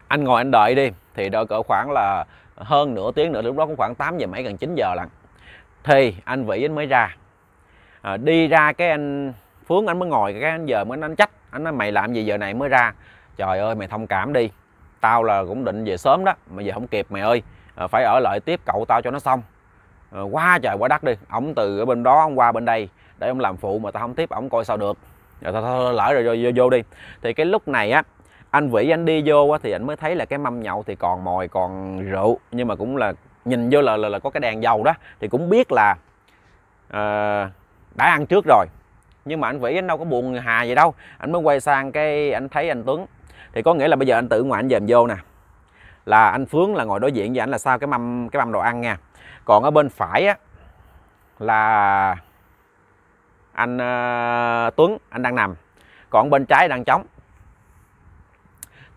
anh ngồi anh đợi đi thì đợi cỡ khoảng là hơn nửa tiếng nữa lúc đó cũng khoảng 8 giờ mấy gần 9 giờ lận thì anh Vĩ anh mới ra à, đi ra cái anh Phước anh mới ngồi cái anh giờ mới anh trách anh nói mày làm gì giờ này mới ra trời ơi mày thông cảm đi tao là cũng định về sớm đó mà giờ không kịp mày ơi à, phải ở lại tiếp cậu tao cho nó xong à, quá trời quá đất đi ổng từ ở bên đó ông qua bên đây để ông làm phụ mà tao không tiếp ổng coi sao được rồi dạ, thôi, thôi, lỡ rồi, rồi vô, vô đi thì cái lúc này á anh vĩ anh đi vô á, thì anh mới thấy là cái mâm nhậu thì còn mồi còn rượu nhưng mà cũng là nhìn vô là là, là có cái đèn dầu đó thì cũng biết là uh, đã ăn trước rồi nhưng mà anh vĩ anh đâu có buồn hà vậy đâu anh mới quay sang cái anh thấy anh tuấn thì có nghĩa là bây giờ anh tự ngoại anh dòm vô nè là anh Phướng là ngồi đối diện với anh là sao cái mâm cái mâm đồ ăn nha còn ở bên phải á là anh uh, Tuấn anh đang nằm còn bên trái đang trống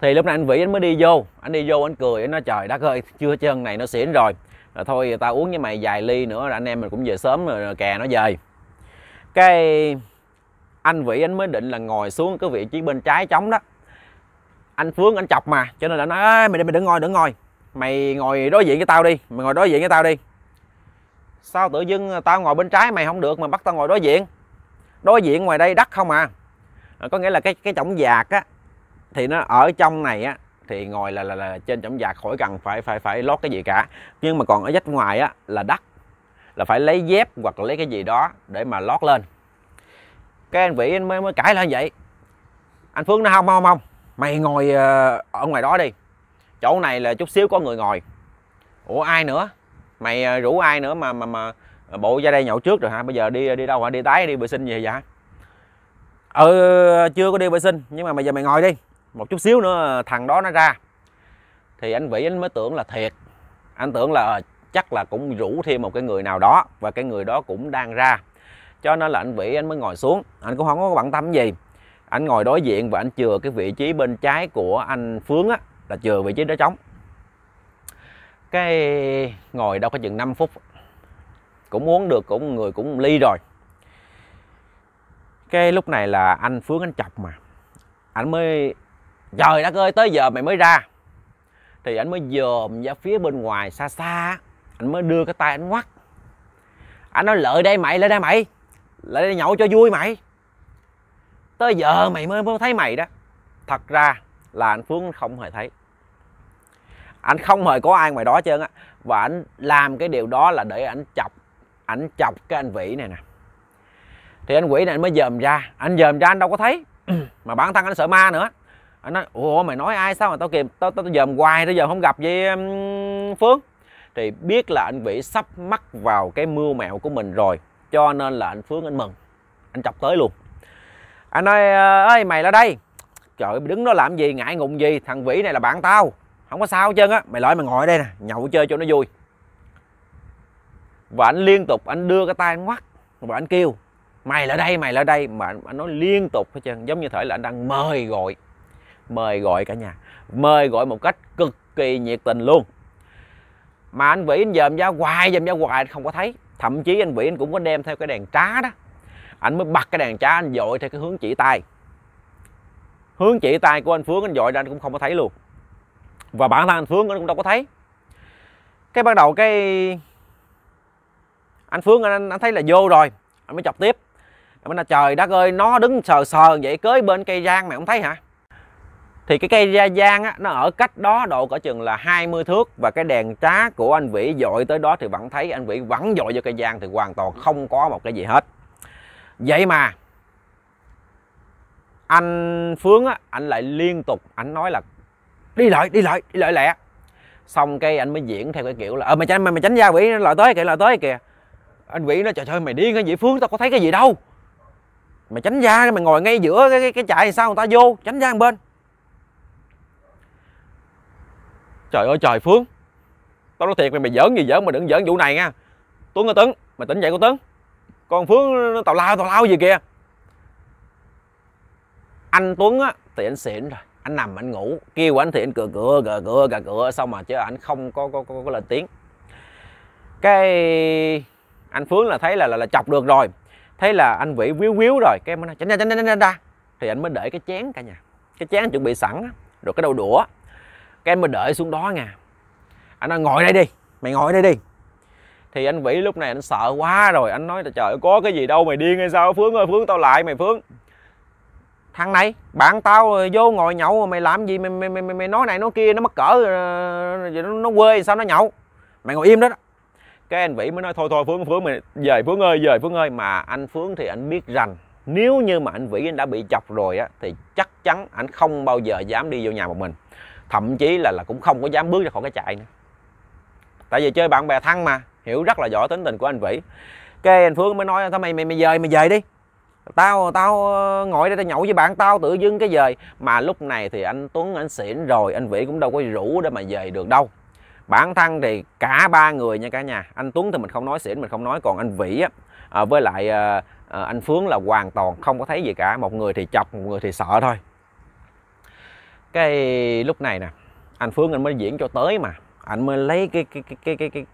thì lúc này anh Vĩ anh mới đi vô anh đi vô anh cười anh nói trời đất ơi chưa chân này nó xỉn rồi rồi thôi tao uống với mày vài ly nữa là anh em mình cũng về sớm rồi kè nó về cái anh Vĩ anh mới định là ngồi xuống cái vị trí bên trái trống đó anh Phương anh chọc mà cho nên là nói mày mày đừng ngồi đừng ngồi mày ngồi đối diện với tao đi mày ngồi đối diện với tao đi sao tự dưng tao ngồi bên trái mày không được mà bắt tao ngồi đối diện đối diện ngoài đây đất không à. à có nghĩa là cái cái chổng dạc á thì nó ở trong này á thì ngồi là, là là trên chổng dạc khỏi cần phải phải phải lót cái gì cả nhưng mà còn ở vách ngoài á là đất là phải lấy dép hoặc là lấy cái gì đó để mà lót lên cái anh vĩ anh mới mới cãi lên vậy anh phương nó không không không mày ngồi ờ, ở ngoài đó đi chỗ này là chút xíu có người ngồi ủa ai nữa mày ờ, rủ ai nữa mà mà mà Ờ, bộ ra đây nhậu trước rồi hả bây giờ đi đi đâu hả đi tái đi vệ sinh gì vậy hả ừ chưa có đi vệ sinh nhưng mà bây giờ mày ngồi đi một chút xíu nữa thằng đó nó ra thì anh vĩ anh mới tưởng là thiệt anh tưởng là ờ, chắc là cũng rủ thêm một cái người nào đó và cái người đó cũng đang ra cho nên là anh vĩ anh mới ngồi xuống anh cũng không có bận tâm gì anh ngồi đối diện và anh chừa cái vị trí bên trái của anh Phướng á là chừa vị trí đó trống cái ngồi đâu có chừng 5 phút cũng uống được cũng người cũng ly rồi cái lúc này là anh phương anh chọc mà anh mới trời đất ơi tới giờ mày mới ra thì anh mới dòm ra phía bên ngoài xa xa anh mới đưa cái tay anh ngoắt anh nói lợi đây mày lại đây mày lại đây nhậu cho vui mày tới giờ mày mới, mới thấy mày đó thật ra là anh phương không hề thấy anh không hề có ai ngoài đó trơn á và anh làm cái điều đó là để anh chọc ảnh chọc cái anh vĩ này nè thì anh quỷ này anh mới dòm ra anh dòm ra anh đâu có thấy mà bản thân anh sợ ma nữa anh nói ủa mày nói ai sao mà tao kịp tao tao dòm hoài tao dòm không gặp với phương thì biết là anh vĩ sắp mắc vào cái mưu mẹo của mình rồi cho nên là anh phương anh mừng anh chọc tới luôn anh nói ờ, ơi mày là đây trời đứng đó làm gì ngại ngùng gì thằng vĩ này là bạn tao không có sao hết trơn á mày lại mày ngồi đây nè nhậu chơi cho nó vui và anh liên tục anh đưa cái tay anh ngoắt và anh kêu mày là đây mày là đây mà anh, anh nói liên tục hết trơn giống như thể là anh đang mời gọi mời gọi cả nhà mời gọi một cách cực kỳ nhiệt tình luôn mà anh vĩ anh dòm ra hoài dòm ra hoài không có thấy thậm chí anh vĩ anh cũng có đem theo cái đèn trá đó anh mới bật cái đèn trá anh dội theo cái hướng chỉ tay hướng chỉ tay của anh phước anh dội ra anh cũng không có thấy luôn và bản thân anh phước anh cũng đâu có thấy cái bắt đầu cái anh Phương anh, anh thấy là vô rồi anh mới chọc tiếp anh mới nói trời đất ơi nó đứng sờ sờ vậy cưới bên cây giang mày không thấy hả thì cái cây ra giang á, nó ở cách đó độ cỡ chừng là 20 thước và cái đèn trá của anh Vĩ dội tới đó thì vẫn thấy anh Vĩ vẫn dội vô cây giang thì hoàn toàn không có một cái gì hết vậy mà anh Phương á, anh lại liên tục anh nói là đi lại đi lại đi lại lẹ xong cây anh mới diễn theo cái kiểu là ờ mày tránh mày, mày tránh ra Vĩ lại tới kìa lại tới kìa anh quỷ nó trời ơi mày điên hả vậy phương tao có thấy cái gì đâu mày tránh ra mày ngồi ngay giữa cái cái, cái chạy sao người ta vô tránh ra bên trời ơi trời phương tao nói thiệt mày mày giỡn gì giỡn mà đừng giỡn vụ này nha tuấn ơi tuấn mày tỉnh dậy con tuấn con phương nó tào lao tào lao gì kìa anh tuấn á thì anh xịn rồi anh nằm anh ngủ kêu anh thì anh cửa cửa cửa cửa cửa cựa xong mà chứ anh không có có có, có lên tiếng cái anh phước là thấy là, là là chọc được rồi thấy là anh vĩ víu víu rồi cái em nói tránh ra tránh ra tránh ra thì anh mới để cái chén cả nhà cái chén anh chuẩn bị sẵn rồi cái đầu đũa cái anh mới đợi xuống đó nha anh nói ngồi đây đi mày ngồi đây đi thì anh vĩ lúc này anh sợ quá rồi anh nói là trời có cái gì đâu mày điên hay sao phướng ơi phướng tao lại mày phướng thằng này bạn tao vô ngồi nhậu mà mày làm gì mày mày mày, mày nói này nói kia nó mắc cỡ ờ, nó, nó quê sao nó nhậu mày ngồi im đó, đó cái anh vĩ mới nói thôi thôi phướng phướng mày về phướng ơi về phướng ơi mà anh phướng thì anh biết rằng nếu như mà anh vĩ anh đã bị chọc rồi á thì chắc chắn anh không bao giờ dám đi vô nhà một mình thậm chí là là cũng không có dám bước ra khỏi cái trại nữa tại vì chơi bạn bè thân mà hiểu rất là rõ tính tình của anh vĩ cái anh phước mới nói thôi mày mày mày về mày về đi tao tao ờ, ngồi đây tao nhậu với bạn tao tự dưng cái về mà lúc này thì anh tuấn anh xỉn rồi anh vĩ cũng đâu có rủ để mà về được đâu bản thân thì cả ba người nha cả nhà anh Tuấn thì mình không nói xỉn mình không nói còn anh Vĩ á, à, với lại à, à, anh Phướng là hoàn toàn không có thấy gì cả một người thì chọc một người thì sợ thôi cái lúc này nè anh Phướng anh mới diễn cho tới mà anh mới lấy cái cái cái cái cái, cái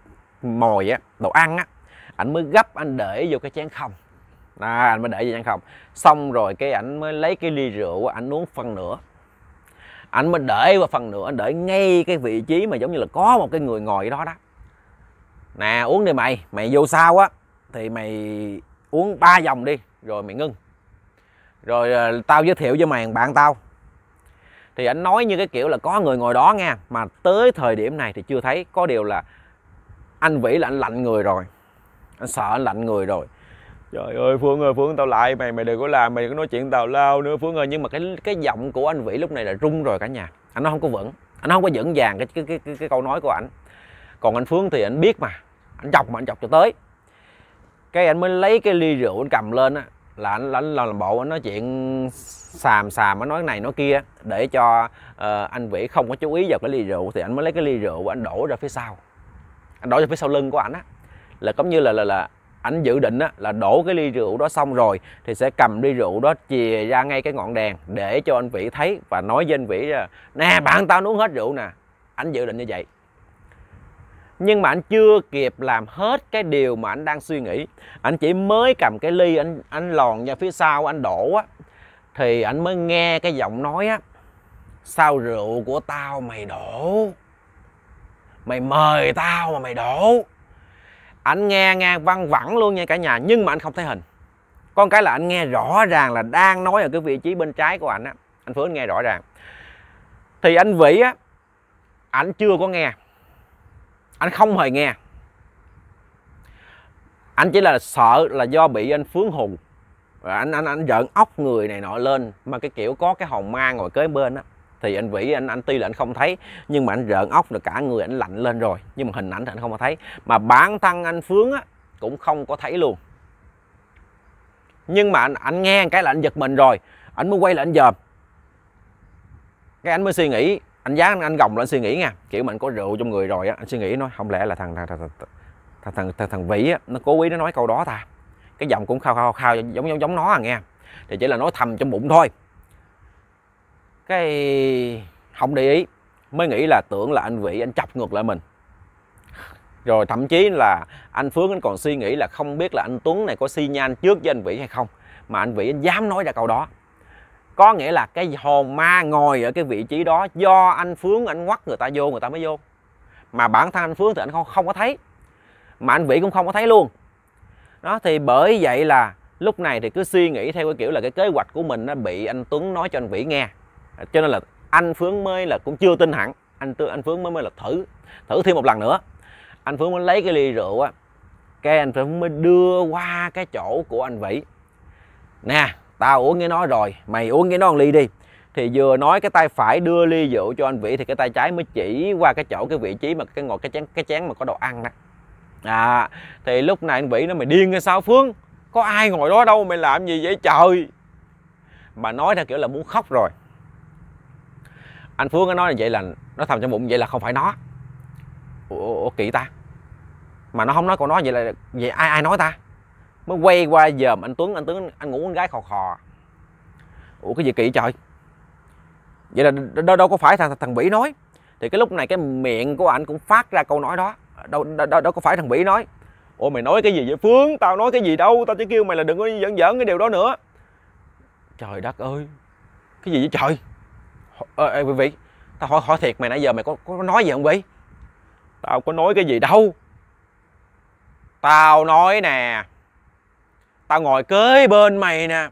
mồi á đồ ăn á anh mới gấp anh để vô cái chén không à, anh mới để vô chén không xong rồi cái ảnh mới lấy cái ly rượu anh uống phân nửa anh mới để qua phần nữa anh để ngay cái vị trí mà giống như là có một cái người ngồi đó đó nè uống đi mày mày vô sao á thì mày uống ba vòng đi rồi mày ngưng rồi ờ, tao giới thiệu cho mày bạn tao thì anh nói như cái kiểu là có người ngồi đó nha mà tới thời điểm này thì chưa thấy có điều là anh vĩ là anh lạnh người rồi anh sợ anh lạnh người rồi trời ơi phương ơi phương tao lại mày mày đừng có làm mày đừng có nói chuyện tào lao nữa phương ơi nhưng mà cái cái giọng của anh vĩ lúc này là rung rồi cả nhà anh nó không có vững anh không có vững vàng cái cái cái, cái, cái câu nói của anh còn anh phương thì anh biết mà anh chọc mà anh chọc cho tới cái anh mới lấy cái ly rượu anh cầm lên á là anh là làm bộ anh nói chuyện xàm xàm anh nói này nói kia để cho uh, anh vĩ không có chú ý vào cái ly rượu thì anh mới lấy cái ly rượu anh đổ ra phía sau anh đổ ra phía sau lưng của anh á là giống như là là là ảnh dự định á, là đổ cái ly rượu đó xong rồi thì sẽ cầm ly rượu đó chìa ra ngay cái ngọn đèn để cho anh vĩ thấy và nói với anh vĩ là nè ừ. bạn tao uống hết rượu nè ảnh dự định như vậy nhưng mà anh chưa kịp làm hết cái điều mà anh đang suy nghĩ anh chỉ mới cầm cái ly anh anh lòn ra phía sau anh đổ á thì anh mới nghe cái giọng nói á sao rượu của tao mày đổ mày mời tao mà mày đổ anh nghe nghe văng vẳng luôn nha cả nhà nhưng mà anh không thấy hình con cái là anh nghe rõ ràng là đang nói ở cái vị trí bên trái của anh á anh Phước anh nghe rõ ràng thì anh Vĩ á anh chưa có nghe anh không hề nghe anh chỉ là sợ là do bị anh Phướng hùng rồi anh anh anh giận ốc người này nọ lên mà cái kiểu có cái hồn ma ngồi kế bên á thì anh vĩ anh anh tuy là anh không thấy nhưng mà anh rợn ốc là cả người anh lạnh lên rồi nhưng mà hình ảnh thì anh không có thấy mà bản thân anh phướng á cũng không có thấy luôn nhưng mà anh, anh nghe cái là anh giật mình rồi anh mới quay lại anh dòm cái anh mới suy nghĩ anh giá anh, anh gồng lên suy nghĩ nha kiểu mình có rượu trong người rồi á anh suy nghĩ nói không lẽ là thằng thằng thằng thằng thằng, thằng, thằng vĩ á nó cố ý nó nói câu đó ta cái giọng cũng khao khao khao giống giống giống nó à nghe thì chỉ là nói thầm trong bụng thôi cái không để ý mới nghĩ là tưởng là anh vĩ anh chọc ngược lại mình rồi thậm chí là anh phước anh còn suy nghĩ là không biết là anh tuấn này có xi nhan trước với anh vĩ hay không mà anh vĩ anh dám nói ra câu đó có nghĩa là cái hồn ma ngồi ở cái vị trí đó do anh phướng anh quắt người ta vô người ta mới vô mà bản thân anh phướng thì anh không không có thấy mà anh vĩ cũng không có thấy luôn đó thì bởi vậy là lúc này thì cứ suy nghĩ theo cái kiểu là cái kế hoạch của mình nó bị anh tuấn nói cho anh vĩ nghe cho nên là anh Phướng mới là cũng chưa tin hẳn anh tư anh Phướng mới mới là thử thử thêm một lần nữa anh Phướng mới lấy cái ly rượu á cái anh Phướng mới đưa qua cái chỗ của anh Vĩ nè tao uống cái nó rồi mày uống cái nó ly đi thì vừa nói cái tay phải đưa ly rượu cho anh Vĩ thì cái tay trái mới chỉ qua cái chỗ cái vị trí mà cái ngồi cái chén cái chén mà có đồ ăn đó à thì lúc này anh Vĩ nó mày điên hay sao Phướng có ai ngồi đó đâu mày làm gì vậy trời mà nói ra kiểu là muốn khóc rồi anh Phương nó nói vậy là nó thầm trong bụng vậy là không phải nó ủa, ủa kỳ ta mà nó không nói còn nói vậy là vậy ai ai nói ta mới quay qua giờ anh Tuấn anh Tuấn anh ngủ con gái khò khò ủa cái gì kỳ trời vậy là đâu đâu có phải thằng thằng Bỉ nói thì cái lúc này cái miệng của anh cũng phát ra câu nói đó đâu đâu, đâu có phải thằng Bỉ nói ủa mày nói cái gì vậy Phương tao nói cái gì đâu tao chỉ kêu mày là đừng có giỡn giỡn cái điều đó nữa trời đất ơi cái gì vậy trời Ờ, ê, ê, quý vị tao hỏi hỏi thiệt mày nãy giờ mày có, có nói gì không quý tao có nói cái gì đâu tao nói nè tao ngồi kế bên mày nè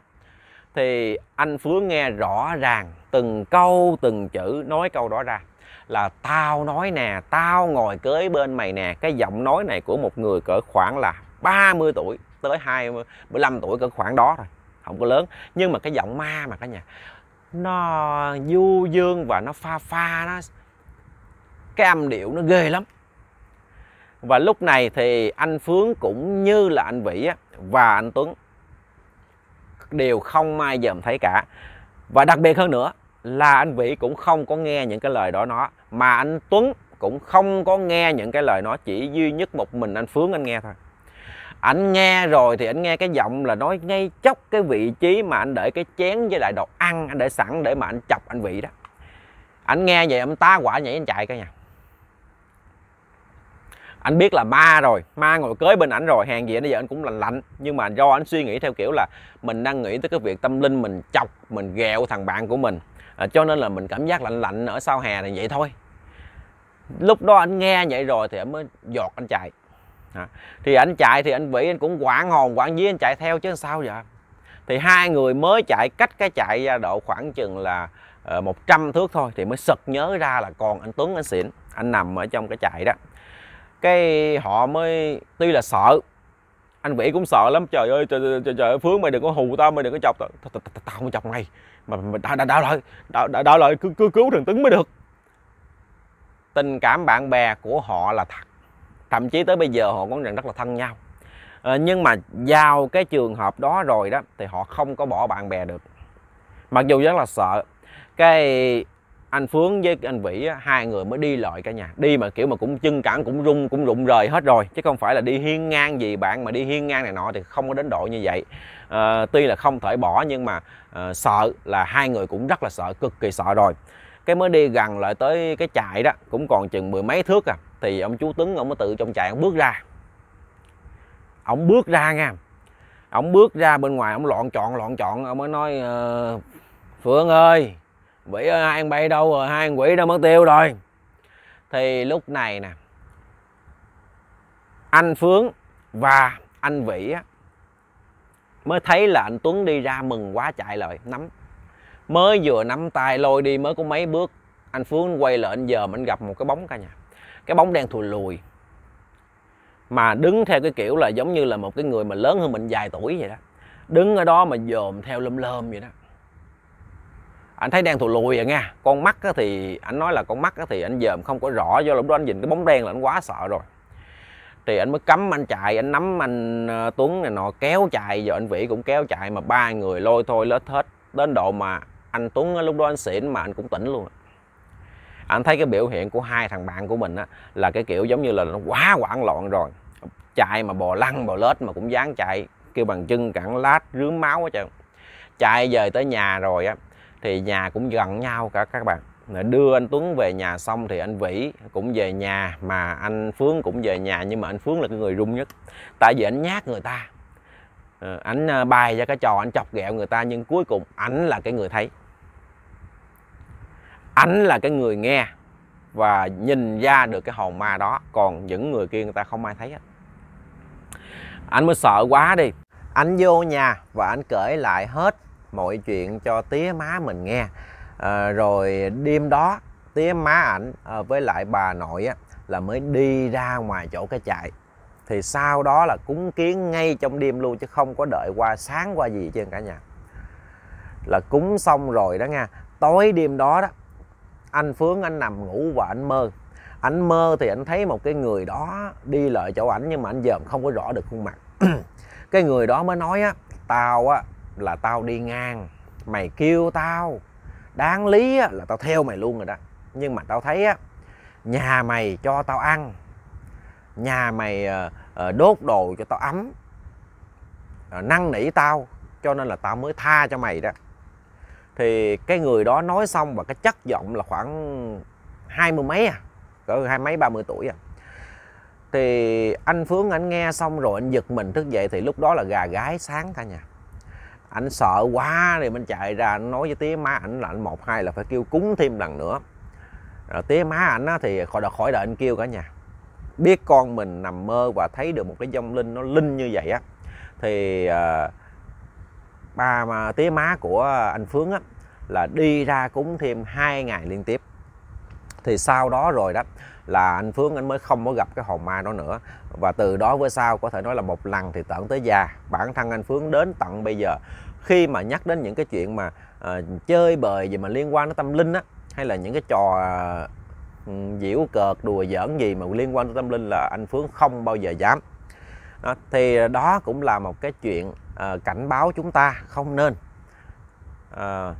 thì anh Phước nghe rõ ràng từng câu từng chữ nói câu đó ra là tao nói nè tao ngồi cưới bên mày nè cái giọng nói này của một người cỡ khoảng là 30 tuổi tới 20 15 tuổi cỡ khoảng đó rồi không có lớn nhưng mà cái giọng ma mà cả nhà nó du dương và nó pha pha nó cái âm điệu nó ghê lắm và lúc này thì anh Phướng cũng như là anh Vĩ và anh Tuấn đều không ai dòm thấy cả và đặc biệt hơn nữa là anh Vĩ cũng không có nghe những cái lời đó nó mà anh Tuấn cũng không có nghe những cái lời nó chỉ duy nhất một mình anh Phướng anh nghe thôi ảnh nghe rồi thì ảnh nghe cái giọng là nói ngay chốc cái vị trí mà anh để cái chén với lại đồ ăn anh để sẵn để mà anh chọc anh vị đó ảnh nghe vậy ông tá quả nhảy anh chạy cả nhà anh biết là ma rồi ma ngồi cưới bên ảnh rồi hàng gì bây giờ anh cũng lạnh lạnh nhưng mà do anh suy nghĩ theo kiểu là mình đang nghĩ tới cái việc tâm linh mình chọc mình ghẹo thằng bạn của mình à, cho nên là mình cảm giác lạnh lạnh ở sau hè này vậy thôi lúc đó anh nghe vậy rồi thì anh mới giọt anh chạy à. thì anh chạy thì anh vĩ anh cũng quảng hồn quảng dí anh chạy theo chứ sao vậy thì hai người mới chạy cách cái chạy ra độ khoảng chừng là ờ, một trăm thước thôi thì mới sực nhớ ra là còn anh Tuấn anh xỉn anh nằm ở trong cái chạy đó cái họ mới tuy là sợ anh vĩ cũng sợ lắm trời ơi trời trời, trời phướng mày đừng có hù tao mày đừng có chọc tao tao, tao, không chọc mày mà đau đau lại đau đau lại cứ cứu cứu thằng Tuấn mới được tình cảm bạn bè của họ là thật thậm chí tới bây giờ họ vẫn rất là thân nhau à, nhưng mà vào cái trường hợp đó rồi đó thì họ không có bỏ bạn bè được mặc dù rất là sợ cái anh Phướng với anh Vĩ á, hai người mới đi lợi cả nhà đi mà kiểu mà cũng chân cẳng cũng rung cũng rụng rời hết rồi chứ không phải là đi hiên ngang gì bạn mà đi hiên ngang này nọ thì không có đến độ như vậy à, tuy là không thể bỏ nhưng mà à, sợ là hai người cũng rất là sợ cực kỳ sợ rồi cái mới đi gần lại tới cái trại đó cũng còn chừng mười mấy thước à thì ông chú Tuấn ông mới tự trong trại ông bước ra ông bước ra nha ông bước ra bên ngoài ông loạn chọn loạn chọn ông mới nói ờ, Phương ơi Vĩ ơi hai anh bay đâu rồi hai anh quỷ đâu mất tiêu rồi thì lúc này nè anh Phương và anh Vĩ á, mới thấy là anh Tuấn đi ra mừng quá chạy lại nắm mới vừa nắm tay lôi đi mới có mấy bước anh Phương quay lại anh giờ mình gặp một cái bóng cả nhà cái bóng đen thùi lùi mà đứng theo cái kiểu là giống như là một cái người mà lớn hơn mình vài tuổi vậy đó đứng ở đó mà dòm theo lum lơm vậy đó anh thấy đen thù lùi vậy nha con mắt thì anh nói là con mắt thì anh dòm không có rõ do lúc đó anh nhìn cái bóng đen là anh quá sợ rồi thì anh mới cấm anh chạy anh nắm anh ờ, tuấn này nọ kéo chạy giờ anh vĩ cũng kéo chạy mà ba người lôi thôi lết hết đến độ mà anh tuấn lúc đó anh xỉn mà anh cũng tỉnh luôn anh thấy cái biểu hiện của hai thằng bạn của mình á là cái kiểu giống như là nó quá hoảng loạn rồi chạy mà bò lăn bò lết mà cũng dán chạy kêu bằng chân cẳng lát rướm máu hết trơn chạy về tới nhà rồi á thì nhà cũng gần nhau cả các bạn đưa anh Tuấn về nhà xong thì anh Vĩ cũng về nhà mà anh Phương cũng về nhà nhưng mà anh Phương là cái người rung nhất tại vì anh nhát người ta ờ, anh à, bày ra cái trò anh chọc ghẹo người ta nhưng cuối cùng anh là cái người thấy ảnh là cái người nghe và nhìn ra được cái hồn ma đó còn những người kia người ta không ai thấy hết anh mới sợ quá đi anh vô nhà và anh kể lại hết mọi chuyện cho tía má mình nghe à, rồi đêm đó tía má ảnh à, với lại bà nội á, là mới đi ra ngoài chỗ cái chạy. thì sau đó là cúng kiến ngay trong đêm luôn chứ không có đợi qua sáng qua gì trên cả nhà là cúng xong rồi đó nha tối đêm đó đó anh Phướng anh nằm ngủ và anh mơ anh mơ thì anh thấy một cái người đó đi lại chỗ ảnh nhưng mà anh dòm không có rõ được khuôn mặt cái người đó mới nói á tao á là tao đi ngang mày kêu tao đáng lý á, là tao theo mày luôn rồi đó nhưng mà tao thấy á nhà mày cho tao ăn nhà mày ờ, ờ, đốt đồ cho tao ấm ờ, năn nỉ tao cho nên là tao mới tha cho mày đó thì cái người đó nói xong và cái chất giọng là khoảng hai mươi mấy à cỡ hai mấy ba mươi tuổi à thì anh Phướng anh nghe xong rồi anh giật mình thức dậy thì lúc đó là gà gái sáng cả nhà anh sợ quá thì mình chạy ra anh nói với tía má ảnh là anh một hai là phải kêu cúng thêm lần nữa rồi tía má ảnh thì khỏi đợi khỏi đợi anh kêu cả nhà biết con mình nằm mơ và thấy được một cái dông linh nó linh như vậy á thì uh, ba mà tía má của anh Phương á là đi ra cúng thêm hai ngày liên tiếp thì sau đó rồi đó là anh Phương anh mới không có gặp cái hồn ma đó nữa và từ đó với sau có thể nói là một lần thì tận tới già bản thân anh Phương đến tận bây giờ khi mà nhắc đến những cái chuyện mà à, chơi bời gì mà liên quan đến tâm linh á hay là những cái trò à, ờ, diễu cợt đùa giỡn gì mà liên quan tới tâm linh là anh Phương không bao giờ dám đó, ờ, thì đó cũng là một cái chuyện À, cảnh báo chúng ta không nên à,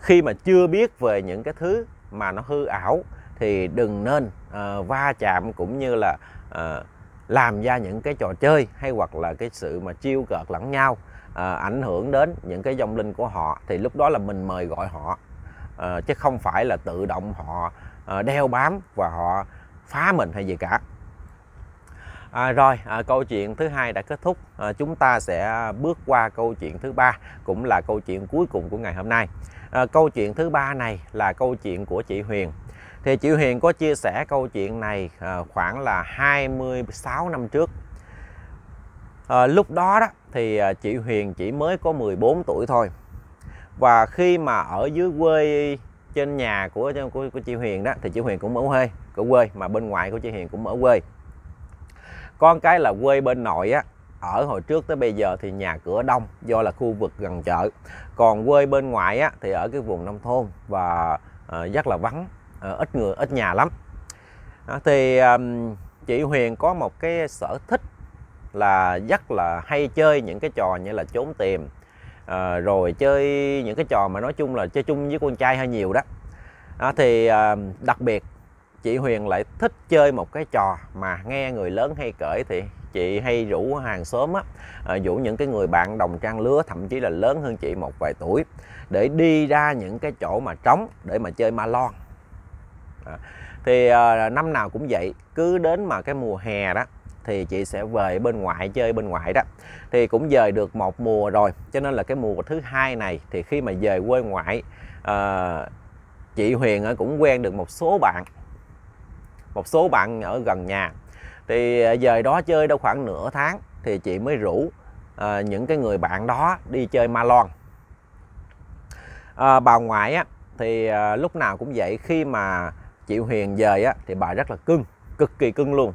khi mà chưa biết về những cái thứ mà nó hư ảo thì đừng nên à, va chạm cũng như là à, làm ra những cái trò chơi hay hoặc là cái sự mà chiêu cợt lẫn nhau à, ảnh hưởng đến những cái dòng linh của họ thì lúc đó là mình mời gọi họ à, chứ không phải là tự động họ à, đeo bám và họ phá mình hay gì cả À, rồi à, câu chuyện thứ hai đã kết thúc à, chúng ta sẽ bước qua câu chuyện thứ ba cũng là câu chuyện cuối cùng của ngày hôm nay à, câu chuyện thứ ba này là câu chuyện của chị Huyền thì chị Huyền có chia sẻ câu chuyện này à, khoảng là 26 năm trước à, lúc đó đó thì à, chị Huyền chỉ mới có 14 tuổi thôi và khi mà ở dưới quê trên nhà của của, của chị Huyền đó thì chị Huyền cũng ở quê của quê mà bên ngoài của chị Huyền cũng ở quê con cái là quê bên nội á ở hồi trước tới bây giờ thì nhà cửa đông do là khu vực gần chợ còn quê bên ngoại á thì ở cái vùng nông thôn và uh, rất là vắng uh, ít người ít nhà lắm đó, thì um, chị Huyền có một cái sở thích là rất là hay chơi những cái trò như là trốn tìm à, rồi chơi những cái trò mà nói chung là chơi chung với con trai hơi nhiều đó à, thì à, đặc biệt chị Huyền lại thích chơi một cái trò mà nghe người lớn hay cởi thì chị hay rủ hàng xóm á à, rủ những cái người bạn đồng trang lứa thậm chí là lớn hơn chị một vài tuổi để đi ra những cái chỗ mà trống để mà chơi ma lon à, thì à, năm nào cũng vậy cứ đến mà cái mùa hè đó thì chị sẽ về bên ngoại chơi bên ngoại đó thì cũng dời được một mùa rồi cho nên là cái mùa thứ hai này thì khi mà về quê ngoại chị Huyền cũng quen được một số bạn một số bạn ở gần nhà thì à, về đó chơi đâu khoảng nửa tháng thì chị mới rủ à, những cái người bạn đó đi chơi ma lon à, bà ngoại á thì à, lúc nào cũng vậy khi mà chị Huyền về á thì bà rất là cưng cực kỳ cưng luôn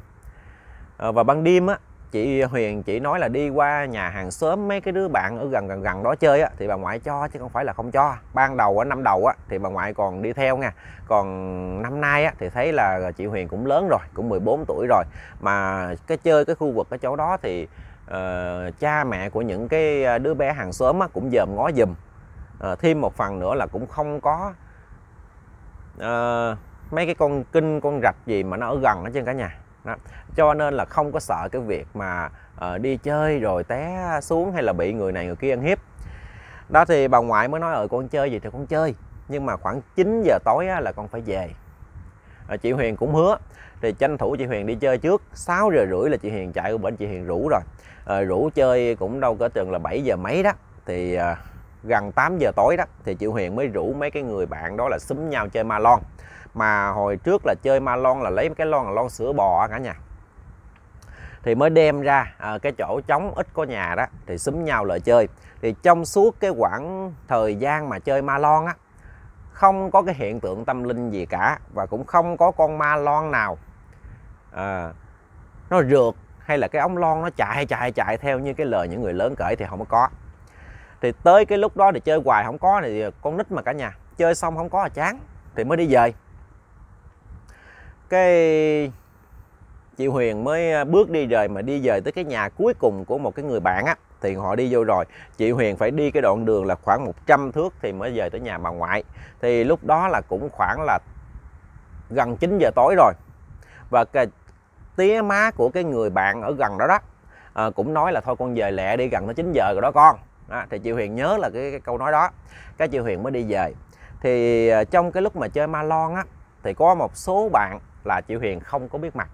à, và ban đêm á chị Huyền chỉ nói là đi qua nhà hàng xóm mấy cái đứa bạn ở gần gần gần đó chơi á thì bà ngoại cho chứ không phải là không cho ban đầu á năm đầu á thì bà ngoại còn đi theo nha còn năm nay á thì thấy là chị Huyền cũng lớn rồi cũng 14 tuổi rồi mà cái chơi cái khu vực ở chỗ đó thì uh, cha mẹ của những cái ờ, đứa bé hàng xóm á, cũng dòm ngó dùm uh, thêm một phần nữa là cũng không có uh, mấy cái con kinh con rạch gì mà nó ở gần ở trên cả nhà đó. cho nên là không có sợ cái việc mà uh, đi chơi rồi té xuống hay là bị người này người kia ăn hiếp đó thì bà ngoại mới nói ở ờ, con chơi gì thì con chơi nhưng mà khoảng 9 giờ tối á, là con phải về à, chị Huyền cũng hứa thì tranh thủ chị Huyền đi chơi trước 6 giờ rưỡi là chị Huyền chạy của bển chị Huyền rủ rồi à, rủ chơi cũng đâu có chừng là 7 giờ mấy đó thì à, gần 8 giờ tối đó thì chị Huyền mới rủ mấy cái người bạn đó là xúm nhau chơi ma lon mà hồi trước là chơi ma lon là lấy cái lon là lon sữa bò cả nhà thì mới đem ra à, cái chỗ trống ít có nhà đó thì xúm nhau lại chơi thì trong suốt cái khoảng thời gian mà chơi ma lon á không có cái hiện tượng tâm linh gì cả và cũng không có con ma lon nào à, nó rượt hay là cái ống lon nó chạy chạy chạy theo như cái lời những người lớn kể thì không có thì tới cái lúc đó thì chơi hoài không có thì con nít mà cả nhà chơi xong không có là chán thì mới đi về cái chị Huyền mới à, bước đi về mà đi về tới cái nhà cuối cùng của một cái người bạn á thì họ đi vô rồi chị Huyền phải đi cái đoạn đường là khoảng 100 thước thì mới về tới nhà bà ngoại thì lúc đó là cũng khoảng là gần 9 giờ tối rồi và cái tía má của cái người bạn ở gần đó đó à, cũng nói là thôi con về lẹ đi gần tới 9 giờ rồi đó con đó, thì chị Huyền nhớ là cái, cái câu nói đó cái chị Huyền mới đi về thì à, trong cái lúc mà chơi ma lon á thì có một số bạn là chị Huyền không có biết mặt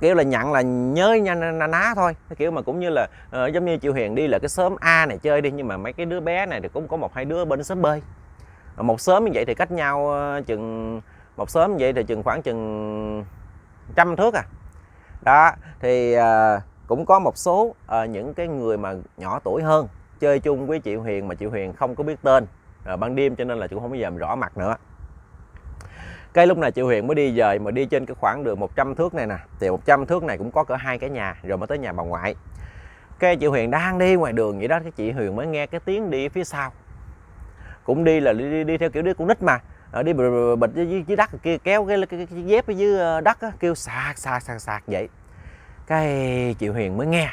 kiểu là nhận là nhớ nha na ná thôi kiểu mà cũng như là uh, giống như chị Huyền đi là cái sớm A này chơi đi nhưng mà mấy cái đứa bé này thì cũng có một hai đứa bên sớm B ờ, một sớm như vậy thì cách nhau uh, chừng một sớm như vậy thì chừng khoảng chừng trăm thước à đó thì uh, cũng có một số uh, những cái người mà nhỏ tuổi hơn chơi chung với chị Huyền mà chị Huyền không có biết tên uh, ban đêm cho nên là chị cũng không bao giờ rõ mặt nữa cái lúc này chị Huyền mới đi dời mà đi trên cái khoảng đường 100 thước này nè thì 100 thước này cũng có cỡ hai cái nhà rồi mới tới nhà bà ngoại cái chị Huyền đang đi ngoài đường vậy đó cái chị Huyền mới nghe cái tiếng đi phía sau cũng đi là đi, đi, đi theo kiểu đứa cũng nít mà ờ, đi bịch dưới, dưới đất kia kéo cái, cái, cái, cái dép ở dưới ờ, đất á, kêu sạc sạc sạc sạc vậy cái chị Huyền mới nghe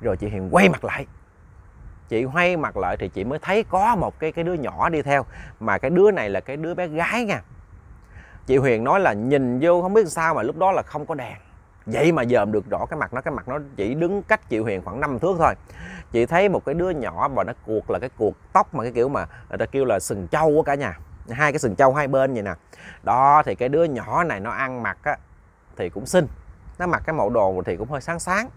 rồi chị Huyền quay mặt lại chị quay mặt lại thì chị mới thấy có một cái cái đứa nhỏ đi theo mà cái đứa này là cái đứa bé gái nha chị Huyền nói là nhìn vô không biết sao mà lúc đó là không có đèn vậy mà dòm được rõ cái mặt nó cái mặt nó chỉ đứng cách chị Huyền khoảng 5 thước thôi chị thấy một cái đứa nhỏ và nó cuột là cái cuột tóc mà cái kiểu mà người ta kêu là sừng trâu của cả nhà hai cái sừng trâu hai bên vậy nè đó thì cái đứa nhỏ này nó ăn mặc á, thì cũng xinh nó mặc cái mẫu đồ thì cũng hơi sáng sáng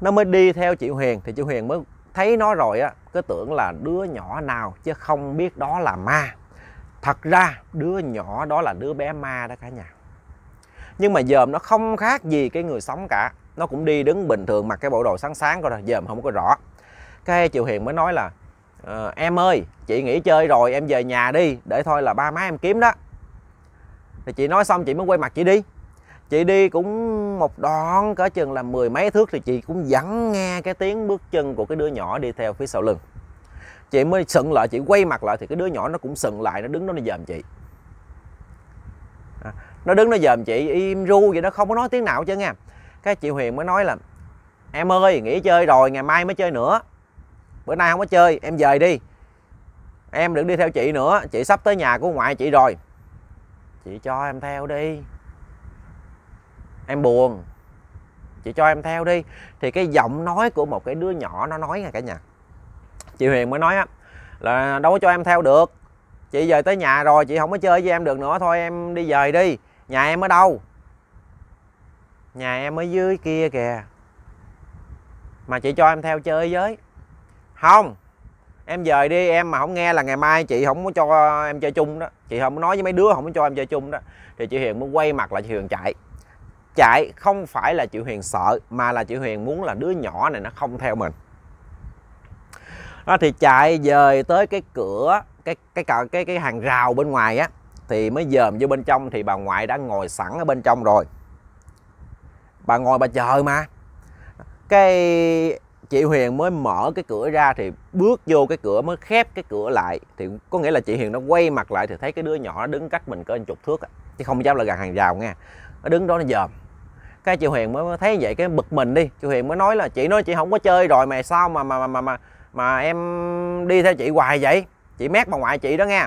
nó mới đi theo chị Huyền thì chị Huyền mới thấy nó rồi á cứ tưởng là đứa nhỏ nào chứ không biết đó là ma thật ra đứa nhỏ đó là đứa bé ma đó cả nhà nhưng mà dòm nó không khác gì cái người sống cả nó cũng đi đứng bình thường mặc cái bộ đồ sáng sáng coi rồi dòm không có rõ cái chiều hiền mới nói là à, em ơi chị nghỉ chơi rồi em về nhà đi để thôi là ba má em kiếm đó thì chị nói xong chị mới quay mặt chị đi chị đi cũng một đoạn cỡ chừng là mười mấy thước thì chị cũng vẫn nghe cái tiếng bước chân của cái đứa nhỏ đi theo phía sau lưng chị mới sừng lại chị quay mặt lại thì cái đứa nhỏ nó cũng sừng lại nó đứng đó nó dòm chị à, nó đứng nó dòm chị im ru vậy nó không có nói tiếng nào chứ nha cái chị huyền mới nói là em ơi nghỉ chơi rồi ngày mai mới chơi nữa bữa nay không có chơi em về đi em đừng đi theo chị nữa chị sắp tới nhà của ngoại chị rồi chị cho em theo đi em buồn chị cho em theo đi thì cái giọng nói của một cái đứa nhỏ nó nói nha cả nhà chị Huyền mới nói á là đâu có cho em theo được chị về tới nhà rồi chị không có chơi với em được nữa thôi em đi về đi nhà em ở đâu nhà em ở dưới kia kìa mà chị cho em theo chơi với không em về đi em mà không nghe là ngày mai chị không có cho em chơi chung đó chị không nói với mấy đứa không có cho em chơi chung đó thì chị Huyền muốn quay mặt lại chị Huyền chạy chạy không phải là chị Huyền sợ mà là chị Huyền muốn là đứa nhỏ này nó không theo mình đó thì chạy dời tới cái cửa cái cái cái cái, cái hàng rào bên ngoài á thì mới dòm vô bên trong thì bà ngoại đã ngồi sẵn ở bên trong rồi bà ngồi bà chờ mà cái chị Huyền mới mở cái cửa ra thì bước vô cái cửa mới khép cái cửa lại thì có nghĩa là chị Huyền nó quay mặt lại thì thấy cái đứa nhỏ đứng cách mình cỡ chục thước chứ không dám là gần hàng rào nghe nó đứng đó nó dòm cái chị Huyền mới thấy vậy cái bực mình đi chị Huyền mới nói là chị nói chị không có chơi rồi mà sao mà mà mà mà, mà mà em đi theo chị hoài vậy chị mét bà ngoại chị đó nghe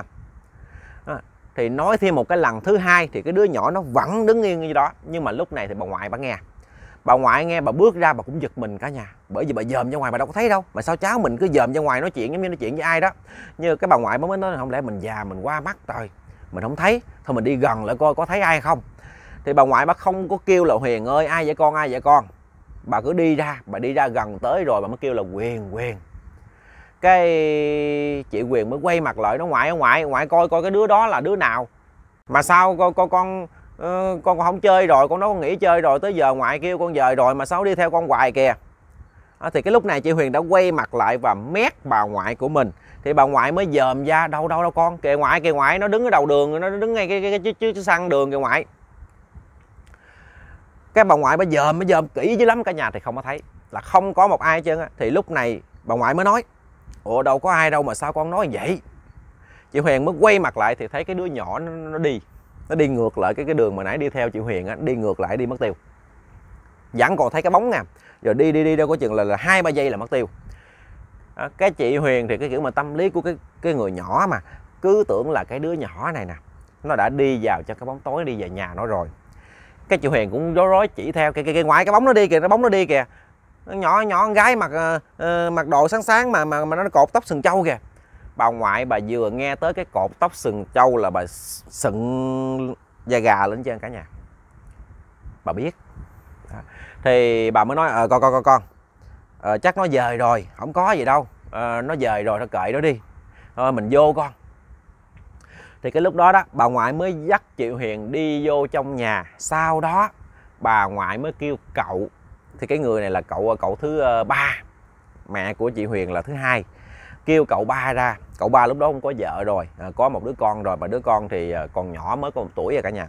à, thì nói thêm một cái lần thứ hai thì cái đứa nhỏ nó vẫn đứng yên như đó nhưng mà lúc này thì bà ngoại bà nghe bà ngoại nghe bà bước ra bà cũng giật mình cả nhà bởi vì bà dòm ra ngoài bà đâu có thấy đâu mà sao cháu mình cứ dòm ra ngoài nói chuyện giống như nói chuyện với ai đó như cái bà ngoại mới nói là không lẽ mình già mình qua mắt rồi mình không thấy thôi mình đi gần lại coi có thấy ai không thì bà ngoại bà không có kêu là huyền ơi ai vậy con ai vậy con bà cứ đi ra bà đi ra gần tới rồi bà mới kêu là quyền quyền cái chị quyền mới quay mặt lại nó ngoại ngoại ngoại coi coi cái đứa đó là đứa nào mà sao con con con ờ, con, không chơi rồi con nói con nghỉ chơi rồi tới giờ ngoại kêu con dời rồi mà sao đi theo con hoài kìa à, thì cái lúc này chị Huyền đã quay mặt lại và mét bà ngoại của mình thì bà ngoại mới dòm ra đâu đâu đâu con kìa ngoại kìa ngoại nó đứng ở đầu đường nó đứng ngay cái cái, cái, cái, cái, cái xăng đường kìa ngoại cái bà ngoại mới dòm mới dòm kỹ dữ lắm cả nhà thì không có thấy là không có một ai hết trơn á thì lúc này bà ngoại mới nói ủa đâu có ai đâu mà sao con nói vậy chị huyền mới quay mặt lại thì thấy cái đứa nhỏ nó, nó đi nó đi ngược lại cái cái đường mà nãy đi theo chị huyền á đi ngược lại đi mất tiêu vẫn còn thấy cái bóng nè rồi đi đi đi đâu có chừng là hai ba giây là mất tiêu đó, à, cái chị huyền thì cái kiểu mà tâm lý của cái cái người nhỏ mà cứ tưởng là cái đứa nhỏ này nè nó đã đi vào cho cái bóng tối đi về nhà nó rồi cái chị huyền cũng rối rối chỉ theo cái cái, cái ngoài cái bóng nó đi kìa nó bóng nó đi kìa nhỏ nhỏ con gái mặc ờ, ờ, mặc đồ sáng sáng mà mà mà nó cột tóc sừng trâu kìa bà ngoại bà vừa nghe tới cái cột tóc sừng trâu là bà sừng da gà lên trên cả nhà bà biết thì bà mới nói ờ à, con con con con à, chắc nó dời rồi không có gì đâu à, nó dời rồi nó cậy nó đi thôi mình vô con thì cái lúc đó đó bà ngoại mới dắt chị huyền đi vô trong nhà sau đó bà ngoại mới kêu cậu thì cái người này là cậu ờ, cậu thứ ờ, ba mẹ của chị Huyền là thứ hai kêu cậu ba ra cậu ba lúc đó không có vợ rồi ờ, có một đứa con rồi mà đứa con thì còn nhỏ mới có một tuổi rồi à cả nhà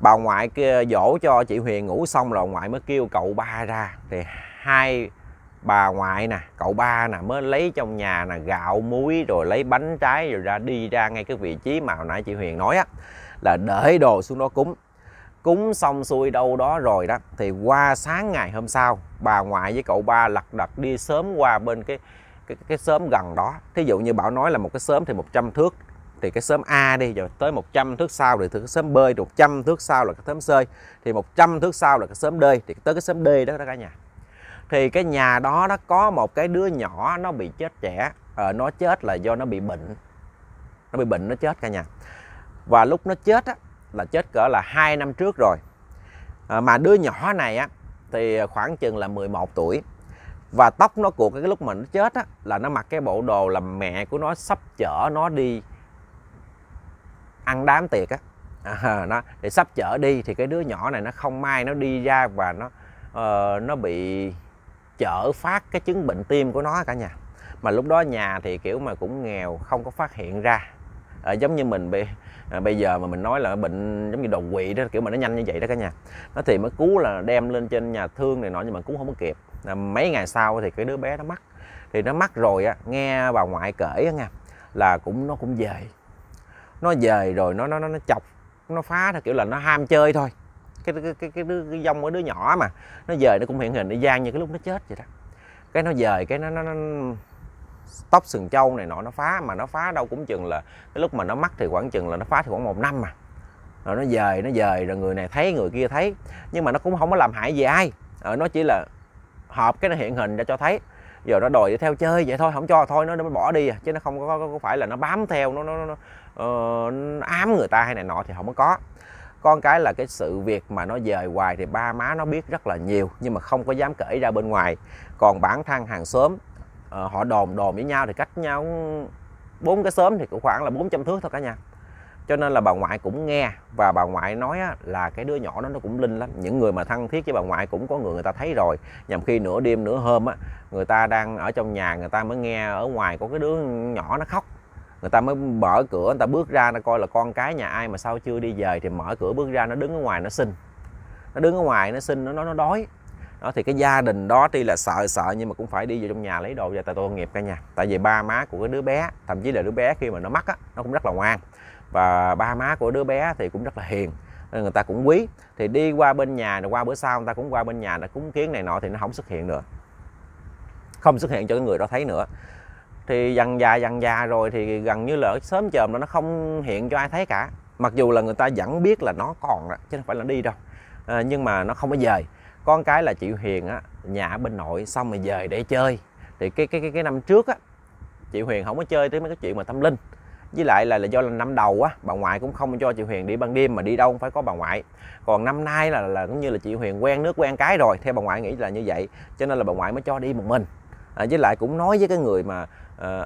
bà ngoại kia dỗ cho chị Huyền ngủ xong rồi ngoại mới kêu cậu ba ra thì hai bà ngoại nè cậu ba nè mới lấy trong nhà nè gạo muối rồi lấy bánh trái rồi ra đi ra ngay cái vị trí mà hồi nãy chị Huyền nói á là để đồ xuống đó cúng cúng xong xuôi đâu đó rồi đó thì qua sáng ngày hôm sau bà ngoại với cậu ba lật đật đi sớm qua bên cái cái cái sớm gần đó thí dụ như bảo nói là một cái sớm thì 100 thước thì cái sớm A đi rồi tới 100 thước sau rồi tới cái sớm B rồi 100 thước sau là cái sớm C thì 100 thước sau là cái sớm D thì tới cái sớm D đó đó cả nhà thì cái nhà đó nó có một cái đứa nhỏ nó bị chết trẻ ờ, nó chết là do nó bị bệnh nó bị bệnh nó chết cả nhà và lúc nó chết á, là chết cỡ là hai năm trước rồi à, mà đứa nhỏ này á thì khoảng chừng là 11 tuổi và tóc nó của cái lúc mà nó chết á là nó mặc cái bộ đồ là mẹ của nó sắp chở nó đi ăn đám tiệc á à, nó để sắp chở đi thì cái đứa nhỏ này nó không may nó đi ra và nó uh, nó bị chở phát cái chứng bệnh tim của nó cả nhà mà lúc đó nhà thì kiểu mà cũng nghèo không có phát hiện ra à, giống như mình bây à, bây giờ mà mình nói là bệnh giống như đột quỵ đó kiểu mà nó nhanh như vậy đó cả nhà nó thì mới cứu là đem lên trên nhà thương này nọ nhưng mà cứu không có kịp à, mấy ngày sau thì cái đứa bé nó mắc thì nó mắc rồi á nghe bà ngoại kể á nha là cũng nó cũng về nó về rồi nó nó nó, nó chọc nó phá thôi kiểu là nó ham chơi thôi cái cái cái cái đứa cái dông cái đứa nhỏ mà nó về nó cũng hiện hình nó gian như cái lúc nó chết vậy đó cái nó về cái nó nó, nó tóc sừng trâu này nọ nó phá mà nó phá đâu cũng chừng là cái lúc mà nó mắc thì khoảng chừng là nó phá thì khoảng một năm mà rồi nó dời nó dời rồi người này thấy người kia thấy nhưng mà nó cũng không có làm hại gì ai rồi ờ, nó chỉ là hợp cái nó hiện hình ra cho thấy giờ nó đòi theo chơi vậy thôi không cho thôi nó nó bỏ đi à chứ nó không có, có, phải là nó bám theo nó nó, nó, uh, ờ, nó ám người ta hay này nọ thì không có con cái là cái sự việc mà nó dời hoài thì ba má nó biết rất là nhiều nhưng mà không có dám kể ra bên ngoài còn bản thân hàng xóm à, họ đồn đồn với nhau thì cách nhau bốn cái xóm thì cũng khoảng là 400 thước thôi cả nhà cho nên là bà ngoại cũng nghe và bà ngoại nói á, là cái đứa nhỏ đó nó cũng linh lắm những người mà thân thiết với bà ngoại cũng có người người ta thấy rồi nhằm khi nửa đêm nửa hôm á, người ta đang ở trong nhà người ta mới nghe ở ngoài có cái đứa nhỏ nó khóc người ta mới mở cửa người ta bước ra nó coi là con cái nhà ai mà sao chưa đi về thì mở cửa bước ra nó đứng ở ngoài nó xin nó đứng ở ngoài nó xin nó nó nó đói đó thì cái gia đình đó tuy là sợ sợ nhưng mà cũng phải đi vô trong nhà lấy đồ về tại tội nghiệp cả nhà tại vì ba má của cái đứa bé thậm chí là đứa bé khi mà nó mắc á nó cũng rất là ngoan và ba má của đứa bé thì cũng rất là hiền nên người ta cũng quý thì đi qua bên nhà rồi qua bữa sau người ta cũng qua bên nhà để cúng kiến này nọ thì nó không xuất hiện nữa không xuất hiện cho cái người đó thấy nữa thì dần già dần già rồi thì gần như là sớm chờm nó không hiện cho ai thấy cả mặc dù là người ta vẫn biết là nó còn đó, chứ không phải là đi đâu à, nhưng mà nó không có dời con cái là chị Huyền á nhà ở bên nội xong rồi về để chơi thì cái cái cái, cái năm trước á chị Huyền không có chơi tới mấy cái chuyện mà tâm linh với lại là, là do là năm đầu á bà ngoại cũng không cho chị Huyền đi ban đêm mà đi đâu cũng phải có bà ngoại còn năm nay là là cũng như là chị Huyền quen nước quen cái rồi theo bà ngoại nghĩ là như vậy cho nên là bà ngoại mới cho đi một mình à, với lại cũng nói với cái người mà uh,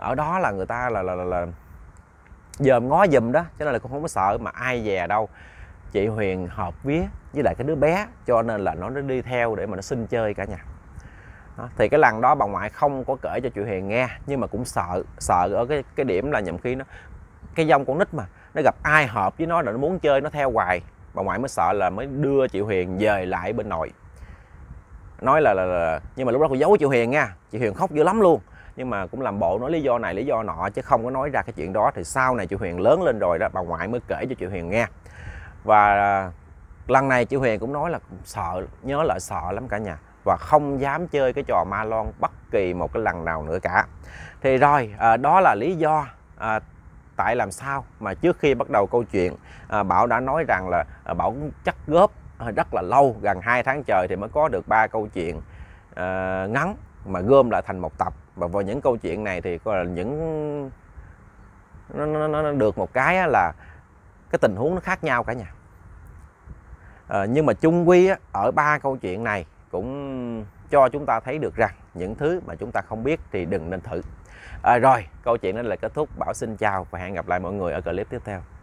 ở đó là người ta là là là, là dòm ngó dùm đó cho nên là cũng không có sợ mà ai về đâu chị Huyền hợp vía với lại cái đứa bé cho nên là nó đi theo để mà nó xin chơi cả nhà thì cái lần đó bà ngoại không có kể cho chị Huyền nghe nhưng mà cũng sợ sợ ở cái cái điểm là nhầm khi nó cái dông con nít mà nó gặp ai hợp với nó là nó muốn chơi nó theo hoài bà ngoại mới sợ là mới đưa chị Huyền về lại bên nội nói là, là, là nhưng mà lúc đó cô giấu chị Huyền nha chị Huyền khóc dữ lắm luôn nhưng mà cũng làm bộ nói lý do này lý do nọ chứ không có nói ra cái chuyện đó thì sau này chị Huyền lớn lên rồi đó bà ngoại mới kể cho chị Huyền nghe và à, lần này chị Huyền cũng nói là sợ nhớ lại sợ lắm cả nhà và không dám chơi cái trò ma lon bất kỳ một cái lần nào nữa cả thì rồi à, đó là lý do à, tại làm sao mà trước khi bắt đầu câu chuyện à, Bảo đã nói rằng là à, Bảo chắc góp à, rất là lâu gần 2 tháng trời thì mới có được ba câu chuyện à, ngắn mà gom lại thành một tập và vào những câu chuyện này thì có là những nó, nó, nó được một cái là cái tình huống nó khác nhau cả nhà à, nhưng mà chung quy á, ở ba câu chuyện này cũng cho chúng ta thấy được rằng những thứ mà chúng ta không biết thì đừng nên thử à, rồi câu chuyện đó là kết thúc bảo xin chào và hẹn gặp lại mọi người ở clip tiếp theo